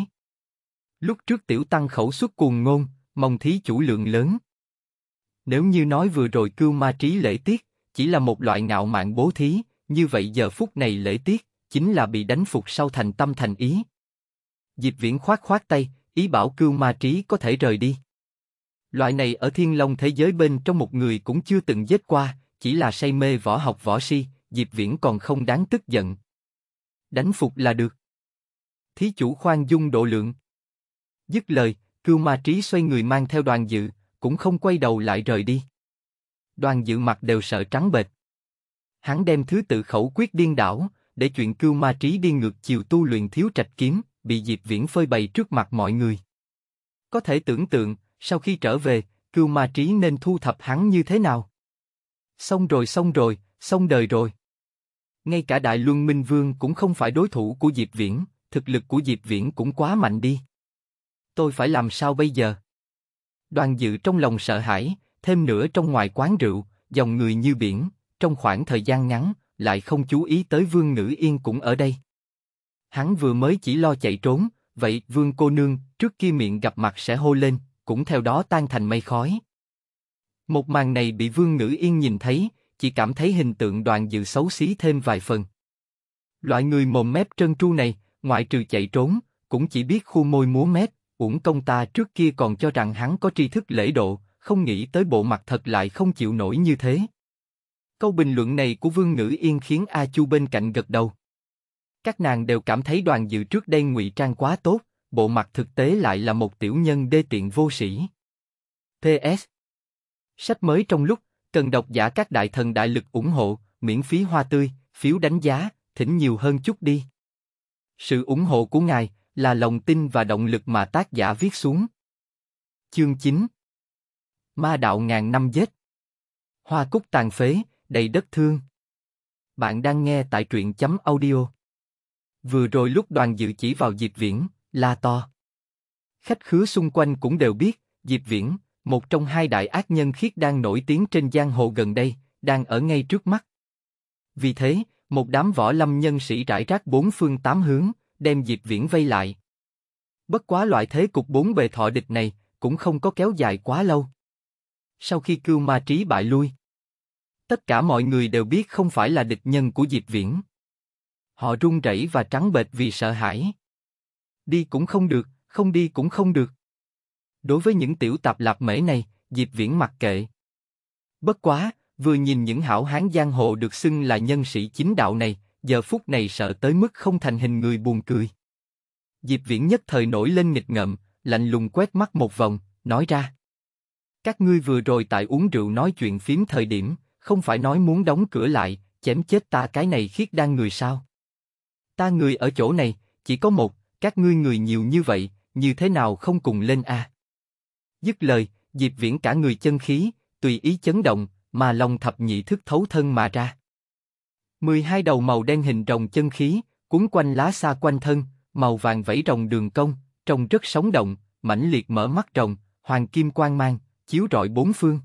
Lúc trước tiểu tăng khẩu xuất cuồng ngôn, mong thí chủ lượng lớn. Nếu như nói vừa rồi cưu ma trí lễ tiết, chỉ là một loại ngạo mạn bố thí, như vậy giờ phút này lễ tiết, chính là bị đánh phục sau thành tâm thành ý. Diệp Viễn khoát khoát tay, ý bảo cưu ma trí có thể rời đi. Loại này ở thiên long thế giới bên trong một người cũng chưa từng giết qua, chỉ là say mê võ học võ si, Diệp Viễn còn không đáng tức giận. Đánh phục là được. Thí chủ khoan dung độ lượng. Dứt lời, cưu ma trí xoay người mang theo đoàn dự, cũng không quay đầu lại rời đi. Đoàn dự mặt đều sợ trắng bệch. Hắn đem thứ tự khẩu quyết điên đảo, để chuyện cưu ma trí đi ngược chiều tu luyện thiếu trạch kiếm, bị Diệp Viễn phơi bày trước mặt mọi người. Có thể tưởng tượng, sau khi trở về, cưu ma trí nên thu thập hắn như thế nào? Xong rồi xong rồi, xong đời rồi. Ngay cả Đại Luân Minh Vương cũng không phải đối thủ của Diệp Viễn, thực lực của Diệp Viễn cũng quá mạnh đi. Tôi phải làm sao bây giờ? Đoàn dự trong lòng sợ hãi, thêm nữa trong ngoài quán rượu, dòng người như biển, trong khoảng thời gian ngắn, lại không chú ý tới vương Ngữ yên cũng ở đây. Hắn vừa mới chỉ lo chạy trốn, vậy vương cô nương trước kia miệng gặp mặt sẽ hô lên, cũng theo đó tan thành mây khói. Một màn này bị vương ngữ yên nhìn thấy, chỉ cảm thấy hình tượng đoàn dự xấu xí thêm vài phần. Loại người mồm mép trơn tru này, ngoại trừ chạy trốn, cũng chỉ biết khu môi múa mép, uổng công ta trước kia còn cho rằng hắn có tri thức lễ độ, không nghĩ tới bộ mặt thật lại không chịu nổi như thế. Câu bình luận này của Vương Ngữ Yên khiến A Chu bên cạnh gật đầu. Các nàng đều cảm thấy đoàn dự trước đây ngụy trang quá tốt, bộ mặt thực tế lại là một tiểu nhân đê tiện vô sĩ. S Sách mới trong lúc, cần độc giả các đại thần đại lực ủng hộ, miễn phí hoa tươi, phiếu đánh giá, thỉnh nhiều hơn chút đi. Sự ủng hộ của ngài, là lòng tin và động lực mà tác giả viết xuống. Chương 9 Ma đạo ngàn năm giết Hoa cúc tàn phế, đầy đất thương. Bạn đang nghe tại truyện chấm audio. Vừa rồi lúc đoàn dự chỉ vào Diệp Viễn, la to. Khách khứa xung quanh cũng đều biết, Diệp Viễn, một trong hai đại ác nhân khiết đang nổi tiếng trên giang hồ gần đây, đang ở ngay trước mắt. Vì thế, một đám võ lâm nhân sĩ rải rác bốn phương tám hướng, đem Diệp Viễn vây lại. Bất quá loại thế cục bốn bề thọ địch này, cũng không có kéo dài quá lâu. Sau khi cưu ma trí bại lui, tất cả mọi người đều biết không phải là địch nhân của Diệp Viễn. Họ run rẩy và trắng bệch vì sợ hãi. Đi cũng không được, không đi cũng không được. Đối với những tiểu tạp lạp mễ này, Diệp Viễn mặc kệ. Bất quá, vừa nhìn những hảo hán giang hồ được xưng là nhân sĩ chính đạo này, giờ phút này sợ tới mức không thành hình người buồn cười. Diệp Viễn nhất thời nổi lên nghịch ngợm, lạnh lùng quét mắt một vòng, nói ra. Các ngươi vừa rồi tại uống rượu nói chuyện phím thời điểm, không phải nói muốn đóng cửa lại, chém chết ta cái này khiết đang người sao? Ta người ở chỗ này, chỉ có một, các ngươi người nhiều như vậy, như thế nào không cùng lên a? Dứt lời, Diệp Viễn cả người chân khí, tùy ý chấn động, mà lòng thập nhị thức thấu thân mà ra. 12 đầu màu đen hình rồng chân khí, cuốn quanh lá xa quanh thân, màu vàng vẫy rồng đường cong, trông rất sống động, mãnh liệt mở mắt rồng, hoàng kim quang mang, chiếu rọi bốn phương.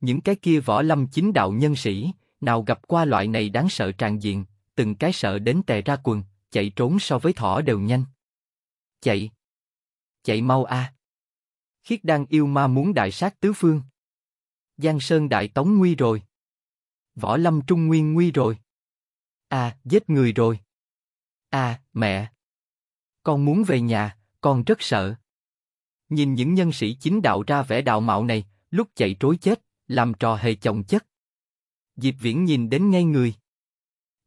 Những cái kia võ lâm chính đạo nhân sĩ, nào gặp qua loại này đáng sợ tràn diện, từng cái sợ đến tè ra quần, chạy trốn so với thỏ đều nhanh. Chạy! Chạy mau a! À. Khiết đang yêu ma muốn đại sát tứ phương. Giang Sơn đại tống nguy rồi. Võ Lâm Trung Nguyên nguy rồi. À, giết người rồi. À, mẹ. Con muốn về nhà, con rất sợ. Nhìn những nhân sĩ chính đạo ra vẻ đạo mạo này, lúc chạy trối chết, làm trò hề chồng chất. Diệp Viễn nhìn đến ngay người.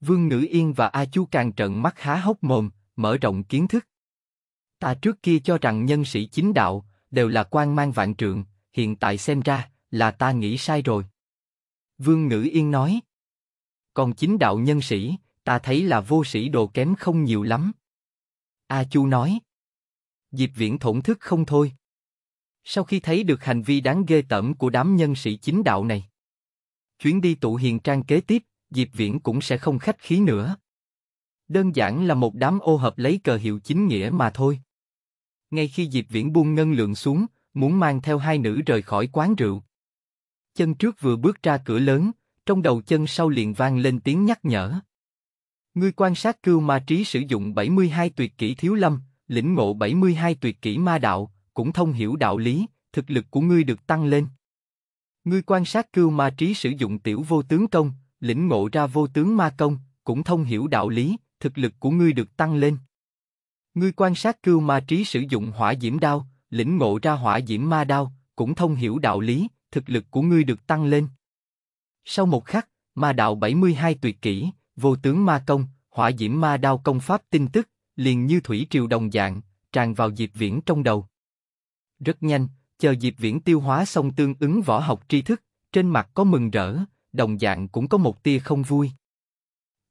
Vương Ngữ Yên và A Chu càng trợn mắt há hốc mồm, mở rộng kiến thức. Ta trước kia cho rằng nhân sĩ chính đạo đều là quan mang vạn trượng, hiện tại xem ra là ta nghĩ sai rồi. Vương Ngữ Yên nói. Còn chính đạo nhân sĩ, ta thấy là vô sĩ đồ kém không nhiều lắm. A Chu nói. Diệp Viễn thổn thức không thôi. Sau khi thấy được hành vi đáng ghê tởm của đám nhân sĩ chính đạo này, chuyến đi tụ hiền trang kế tiếp, Diệp Viễn cũng sẽ không khách khí nữa. Đơn giản là một đám ô hợp lấy cờ hiệu chính nghĩa mà thôi. Ngay khi Diệp Viễn buông ngân lượng xuống, muốn mang theo hai nữ rời khỏi quán rượu, Chân trước vừa bước ra cửa lớn, trong đầu chân sau liền vang lên tiếng nhắc nhở. Ngươi quan sát cưu ma trí sử dụng 72 tuyệt kỹ thiếu lâm, lĩnh ngộ 72 tuyệt kỹ ma đạo, cũng thông hiểu đạo lý, thực lực của ngươi được tăng lên. Ngươi quan sát cưu ma trí sử dụng tiểu vô tướng công, lĩnh ngộ ra vô tướng ma công, cũng thông hiểu đạo lý, thực lực của ngươi được tăng lên. Ngươi quan sát cưu ma trí sử dụng hỏa diễm đao, lĩnh ngộ ra hỏa diễm ma đao, cũng thông hiểu đạo lý, thực lực của ngươi được tăng lên. Sau một khắc, ma đạo 72 tuyệt kỹ, vô tướng ma công, hỏa diễm ma đao công pháp tin tức, liền như thủy triều đồng dạng, tràn vào Diệp Viễn trong đầu. Rất nhanh, chờ Diệp Viễn tiêu hóa xong tương ứng võ học tri thức, trên mặt có mừng rỡ, đồng dạng cũng có một tia không vui.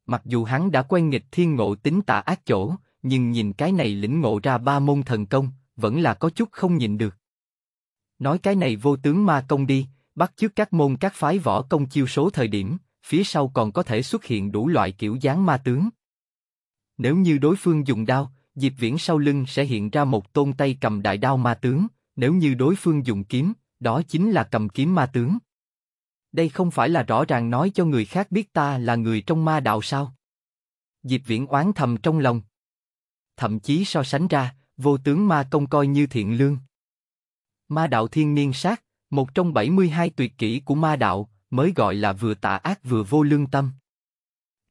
Mặc dù hắn đã quen nghịch thiên ngộ tính tà ác chỗ, nhưng nhìn cái này lĩnh ngộ ra ba môn thần công, vẫn là có chút không nhìn được. Nói cái này vô tướng ma công đi, bắt chước các môn các phái võ công chiêu số thời điểm, phía sau còn có thể xuất hiện đủ loại kiểu dáng ma tướng. Nếu như đối phương dùng đao, Diệp Viễn sau lưng sẽ hiện ra một tôn tay cầm đại đao ma tướng, nếu như đối phương dùng kiếm, đó chính là cầm kiếm ma tướng. Đây không phải là rõ ràng nói cho người khác biết ta là người trong ma đạo sao? Diệp Viễn oán thầm trong lòng. Thậm chí so sánh ra, vô tướng ma công coi như thiện lương. Ma đạo thiên niên sát, một trong 72 tuyệt kỹ của ma đạo, mới gọi là vừa tà ác vừa vô lương tâm.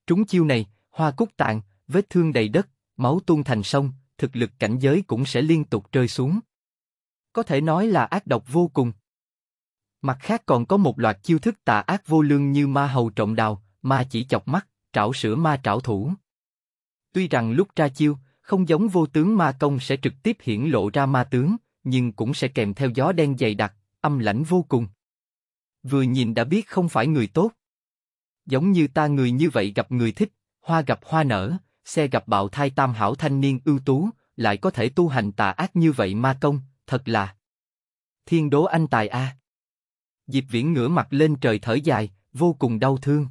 Trúng chiêu này, hoa cúc tạng, vết thương đầy đất, máu tuôn thành sông, thực lực cảnh giới cũng sẽ liên tục rơi xuống. Có thể nói là ác độc vô cùng. Mặt khác còn có một loạt chiêu thức tà ác vô lương như ma hầu trọng đào, ma chỉ chọc mắt, trảo sữa ma trảo thủ. Tuy rằng lúc ra chiêu, không giống vô tướng ma công sẽ trực tiếp hiển lộ ra ma tướng, nhưng cũng sẽ kèm theo gió đen dày đặc, âm lãnh vô cùng. Vừa nhìn đã biết không phải người tốt. Giống như ta người như vậy gặp người thích, hoa gặp hoa nở, xe gặp bạo thai tam hảo thanh niên ưu tú, lại có thể tu hành tà ác như vậy ma công, thật là thiên đố anh tài a. Diệp Viễn ngửa mặt lên trời thở dài, vô cùng đau thương.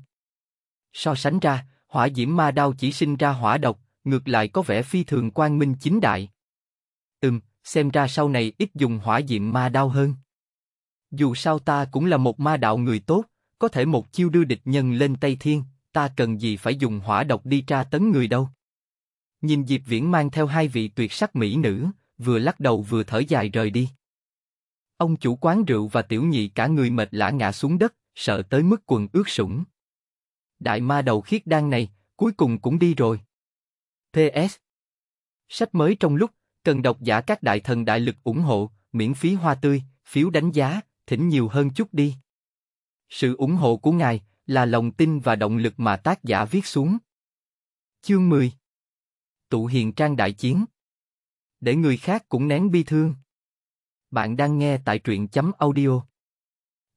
So sánh ra, hỏa diễm ma đau chỉ sinh ra hỏa độc, ngược lại có vẻ phi thường quang minh chính đại. Ừm, xem ra sau này ít dùng hỏa diệm ma đao hơn. Dù sao ta cũng là một ma đạo người tốt, có thể một chiêu đưa địch nhân lên Tây Thiên, ta cần gì phải dùng hỏa độc đi tra tấn người đâu. Nhìn Diệp Viễn mang theo hai vị tuyệt sắc mỹ nữ, vừa lắc đầu vừa thở dài rời đi. Ông chủ quán rượu và tiểu nhị cả người mệt lã ngã xuống đất, sợ tới mức quần ướt sũng. Đại ma đầu khiết đan này, cuối cùng cũng đi rồi. PS. Sách mới trong lúc Cần độc giả các đại thần đại lực ủng hộ, miễn phí hoa tươi, phiếu đánh giá, thỉnh nhiều hơn chút đi. Sự ủng hộ của ngài là lòng tin và động lực mà tác giả viết xuống. Chương 10 Tụ hiền trang đại chiến Để người khác cũng nén bi thương. Bạn đang nghe tại truyện chấm audio.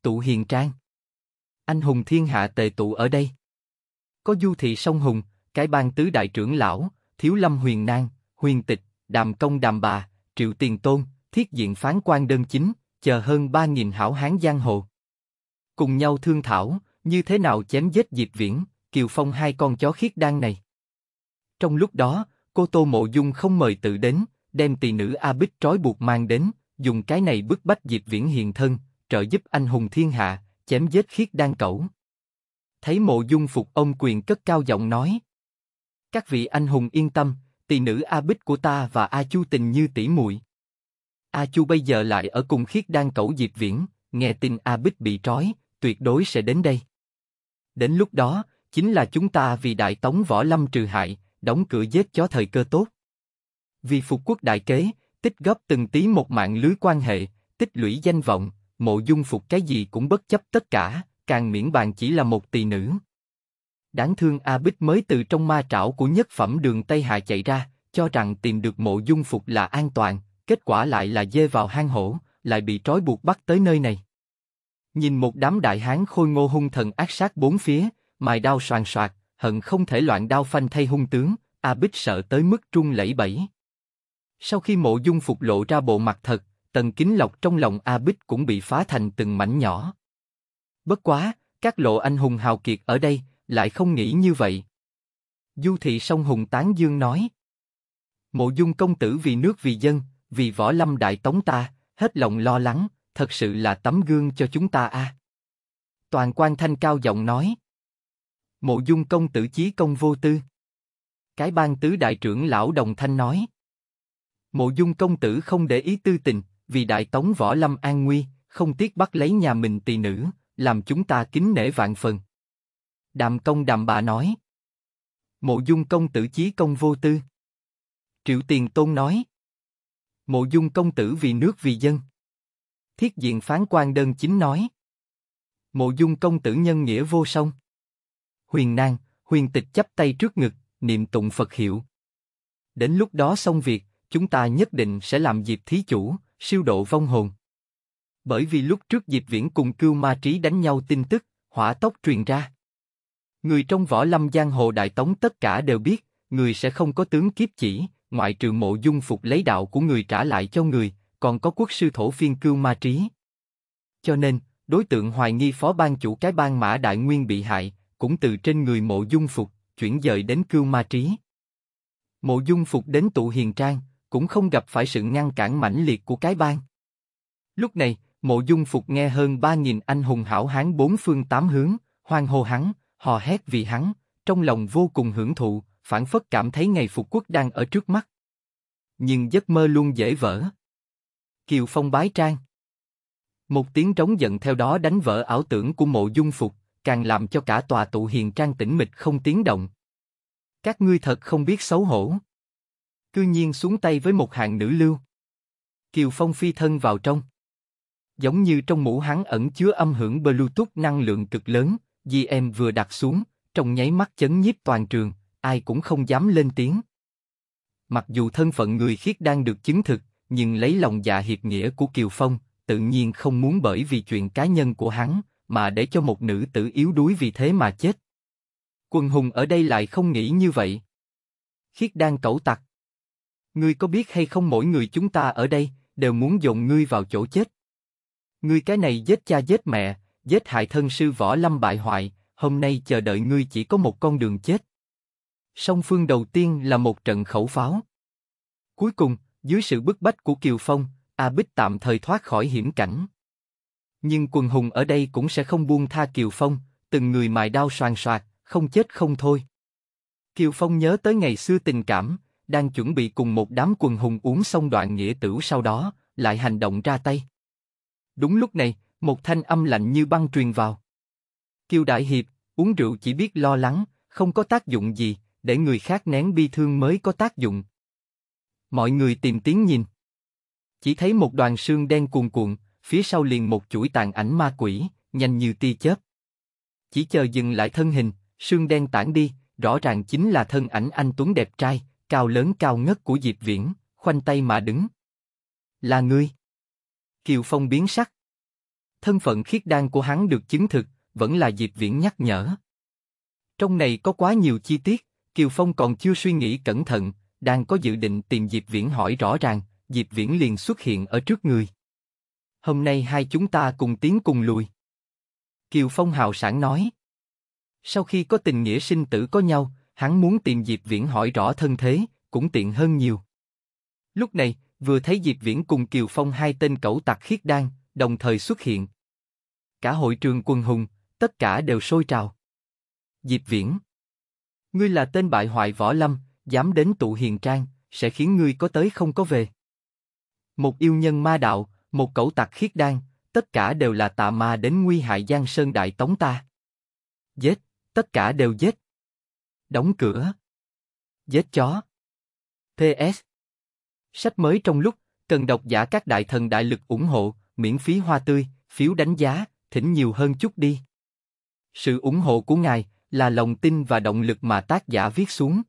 Tụ hiền trang Anh hùng thiên hạ tề tụ ở đây. Có du thị sông hùng, cái bang tứ đại trưởng lão, thiếu lâm huyền nang, huyền tịch, đàm công đàm bà, triệu tiền tôn, thiết diện phán quan đơn chính, chờ hơn 3.000 hảo hán giang hồ. Cùng nhau thương thảo, như thế nào chém giết Diệp Viễn, Kiều Phong hai con chó khiết đan này. Trong lúc đó, cô Tô Mộ Dung không mời tự đến, đem tỷ nữ A Bích trói buộc mang đến, dùng cái này bức bách Diệp Viễn hiền thân, trợ giúp anh hùng thiên hạ, chém giết khiết đan cẩu. Thấy Mộ Dung phục ông quyền cất cao giọng nói. Các vị anh hùng yên tâm, tỷ nữ A Bích của ta và A Chu tình như tỷ muội. A Chu bây giờ lại ở cùng khiết đang cẩu Diệp Viễn, nghe tin A Bích bị trói, tuyệt đối sẽ đến đây. Đến lúc đó, chính là chúng ta vì đại tống võ lâm trừ hại, đóng cửa giết chó thời cơ tốt. Vì phục quốc đại kế, tích góp từng tí một mạng lưới quan hệ, tích lũy danh vọng, mộ dung phục cái gì cũng bất chấp tất cả, càng miễn bàn chỉ là một tỳ nữ. Đáng thương A Bích mới từ trong ma trảo của nhất phẩm đường Tây Hạ chạy ra, cho rằng tìm được mộ dung phục là an toàn, kết quả lại là dê vào hang hổ, lại bị trói buộc bắt tới nơi này. Nhìn một đám đại hán khôi ngô hung thần ác sát bốn phía, mài đao soàn soạt, hận không thể loạn đao phanh thay hung tướng, A Bích sợ tới mức trung lẫy bẫy. Sau khi mộ dung phục lộ ra bộ mặt thật, tần kính lọc trong lòng A Bích cũng bị phá thành từng mảnh nhỏ. Bất quá, các lộ anh hùng hào kiệt ở đây, lại không nghĩ như vậy. Du thị song hùng tán dương nói. Mộ dung công tử vì nước vì dân, vì võ lâm đại tống ta, hết lòng lo lắng, thật sự là tấm gương cho chúng ta a. À. Toàn quan thanh cao giọng nói. Mộ dung công tử chí công vô tư. Cái ban tứ đại trưởng lão đồng thanh nói. Mộ dung công tử không để ý tư tình, vì đại tống võ lâm an nguy, không tiếc bắt lấy nhà mình tỳ nữ, làm chúng ta kính nể vạn phần. Đàm công đàm bà nói. Mộ dung công tử chí công vô tư. Triệu tiền tôn nói. Mộ dung công tử vì nước vì dân. Thiết diện phán quan đơn chính nói. Mộ dung công tử nhân nghĩa vô song. Huyền nang, huyền tịch chắp tay trước ngực, niệm tụng Phật hiệu. Đến lúc đó xong việc, chúng ta nhất định sẽ làm dịp thí chủ, siêu độ vong hồn. Bởi vì lúc trước dịp Viễn cùng Cưu Ma Trí đánh nhau tin tức, hỏa tốc truyền ra. Người trong võ lâm giang hồ đại tống tất cả đều biết, người sẽ không có tướng kiếp chỉ, ngoại trừ mộ dung phục lấy đạo của người trả lại cho người, còn có quốc sư thổ phiên cưu ma trí. Cho nên, đối tượng hoài nghi phó ban chủ cái ban mã đại nguyên bị hại, cũng từ trên người mộ dung phục, chuyển dời đến cưu ma trí. Mộ dung phục đến tụ hiền trang, cũng không gặp phải sự ngăn cản mãnh liệt của cái ban. Lúc này, mộ dung phục nghe hơn 3.000 anh hùng hảo hán bốn phương tám hướng, hoang hô hắn, hò hét vì hắn, trong lòng vô cùng hưởng thụ, phản phất cảm thấy ngày phục quốc đang ở trước mắt. Nhưng giấc mơ luôn dễ vỡ. Kiều Phong bái trang. Một tiếng trống giận theo đó đánh vỡ ảo tưởng của mộ dung phục, càng làm cho cả tòa tụ hiền trang tĩnh mịch không tiếng động. Các ngươi thật không biết xấu hổ. Cư nhiên xuống tay với một hàng nữ lưu. Kiều Phong phi thân vào trong. Giống như trong mũ hắn ẩn chứa âm hưởng Bluetooth năng lượng cực lớn, Di em vừa đặt xuống, trong nháy mắt chấn nhiếp toàn trường, ai cũng không dám lên tiếng. Mặc dù thân phận người khiết đang được chứng thực, nhưng lấy lòng dạ hiệp nghĩa của Kiều Phong, tự nhiên không muốn bởi vì chuyện cá nhân của hắn, mà để cho một nữ tử yếu đuối vì thế mà chết. quân hùng ở đây lại không nghĩ như vậy. Khiết đang cẩu tặc. Ngươi có biết hay không mỗi người chúng ta ở đây, đều muốn dồn ngươi vào chỗ chết. Ngươi cái này giết cha giết mẹ, giết hại thân sư võ lâm bại hoại, hôm nay chờ đợi ngươi chỉ có một con đường chết. Song phương đầu tiên là một trận khẩu pháo. Cuối cùng, dưới sự bức bách của Kiều Phong, A Bích tạm thời thoát khỏi hiểm cảnh. Nhưng quần hùng ở đây cũng sẽ không buông tha Kiều Phong, từng người mài đao soàn soạt, không chết không thôi. Kiều Phong nhớ tới ngày xưa tình cảm, đang chuẩn bị cùng một đám quần hùng uống xong đoạn nghĩa tửu sau đó, lại hành động ra tay. Đúng lúc này, một thanh âm lạnh như băng truyền vào. Kiều Đại Hiệp, uống rượu chỉ biết lo lắng, không có tác dụng gì, để người khác nén bi thương mới có tác dụng. Mọi người tìm tiếng nhìn. Chỉ thấy một đoàn xương đen cuồn cuộn, phía sau liền một chuỗi tàn ảnh ma quỷ, nhanh như tia chớp. Chỉ chờ dừng lại thân hình, xương đen tản đi, rõ ràng chính là thân ảnh anh Tuấn đẹp trai, cao lớn cao ngất của Diệp Viễn, khoanh tay mà đứng. Là ngươi. Kiều Phong biến sắc thân phận khiết đan của hắn được chứng thực, vẫn là Diệp Viễn nhắc nhở. Trong này có quá nhiều chi tiết, Kiều Phong còn chưa suy nghĩ cẩn thận, đang có dự định tìm Diệp Viễn hỏi rõ ràng, Diệp Viễn liền xuất hiện ở trước người. Hôm nay hai chúng ta cùng tiến cùng lùi. Kiều Phong hào sản nói. Sau khi có tình nghĩa sinh tử có nhau, hắn muốn tìm Diệp Viễn hỏi rõ thân thế, cũng tiện hơn nhiều. Lúc này, vừa thấy Diệp Viễn cùng Kiều Phong hai tên cẩu tặc khiết đan, đồng thời xuất hiện, cả hội trường quần hùng, tất cả đều sôi trào. Diệp Viễn, ngươi là tên bại hoại võ lâm, dám đến tụ hiền trang, sẽ khiến ngươi có tới không có về. Một yêu nhân ma đạo, một cẩu tặc khiết đan, tất cả đều là tà ma đến nguy hại Giang Sơn Đại Tống ta. Giết, tất cả đều giết. Đóng cửa. Giết chó. PS. Sách mới trong lúc, cần độc giả các đại thần đại lực ủng hộ, miễn phí hoa tươi, phiếu đánh giá, thỉnh nhiều hơn chút đi. Sự ủng hộ của ngài là lòng tin và động lực mà tác giả viết xuống.